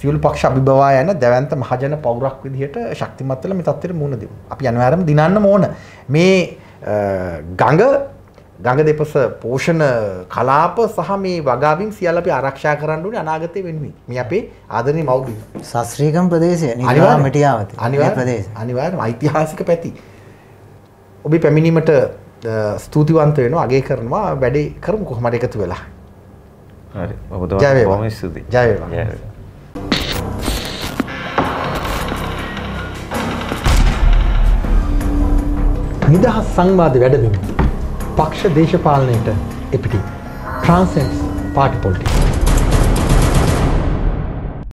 Speaker 1: සියලු පක්ෂ අභිබවා යන දැවන්ත මහජන පවුරක් විදිහට ශක්තිමත් වෙලා මේ තත්ත්වෙට මුහුණ දෙමු. අපි අනිවාර්යයෙන්ම දිනන්න ඕන. මේ ගඟ ගඟ දෙපස පෝෂණ කලාප සහ මේ වගාබින් සියල්ල අපි ආරක්ෂා කරන්න ඕනේ අනාගතය වෙනුවෙන්. මේ අපේ ආදරණීය මව්බිම. ශාස්ත්‍රීයකම් ප්‍රදේශය නිරාම
Speaker 3: මටියාවත. අනිවාර්ය ප්‍රදේශ.
Speaker 1: අනිවාර්යම ඓතිහාසික පැති. ඔබේ පැමිණීමට ස්තුතිවන්ත වෙනවා අගේ කරනවා වැඩේ කරමු කොහොමද එකතු වෙලා.
Speaker 2: හරි. ඔබතුමා බොහොම ස්තුතියි. ජය වේවා. ජය වේවා.
Speaker 1: නිදහස් සංවාද වැඩබිම පක්ෂ දේශපාලනයට
Speaker 3: එපිටි ට්‍රන්සෙන්ස් පාටි පොලිටික්ස්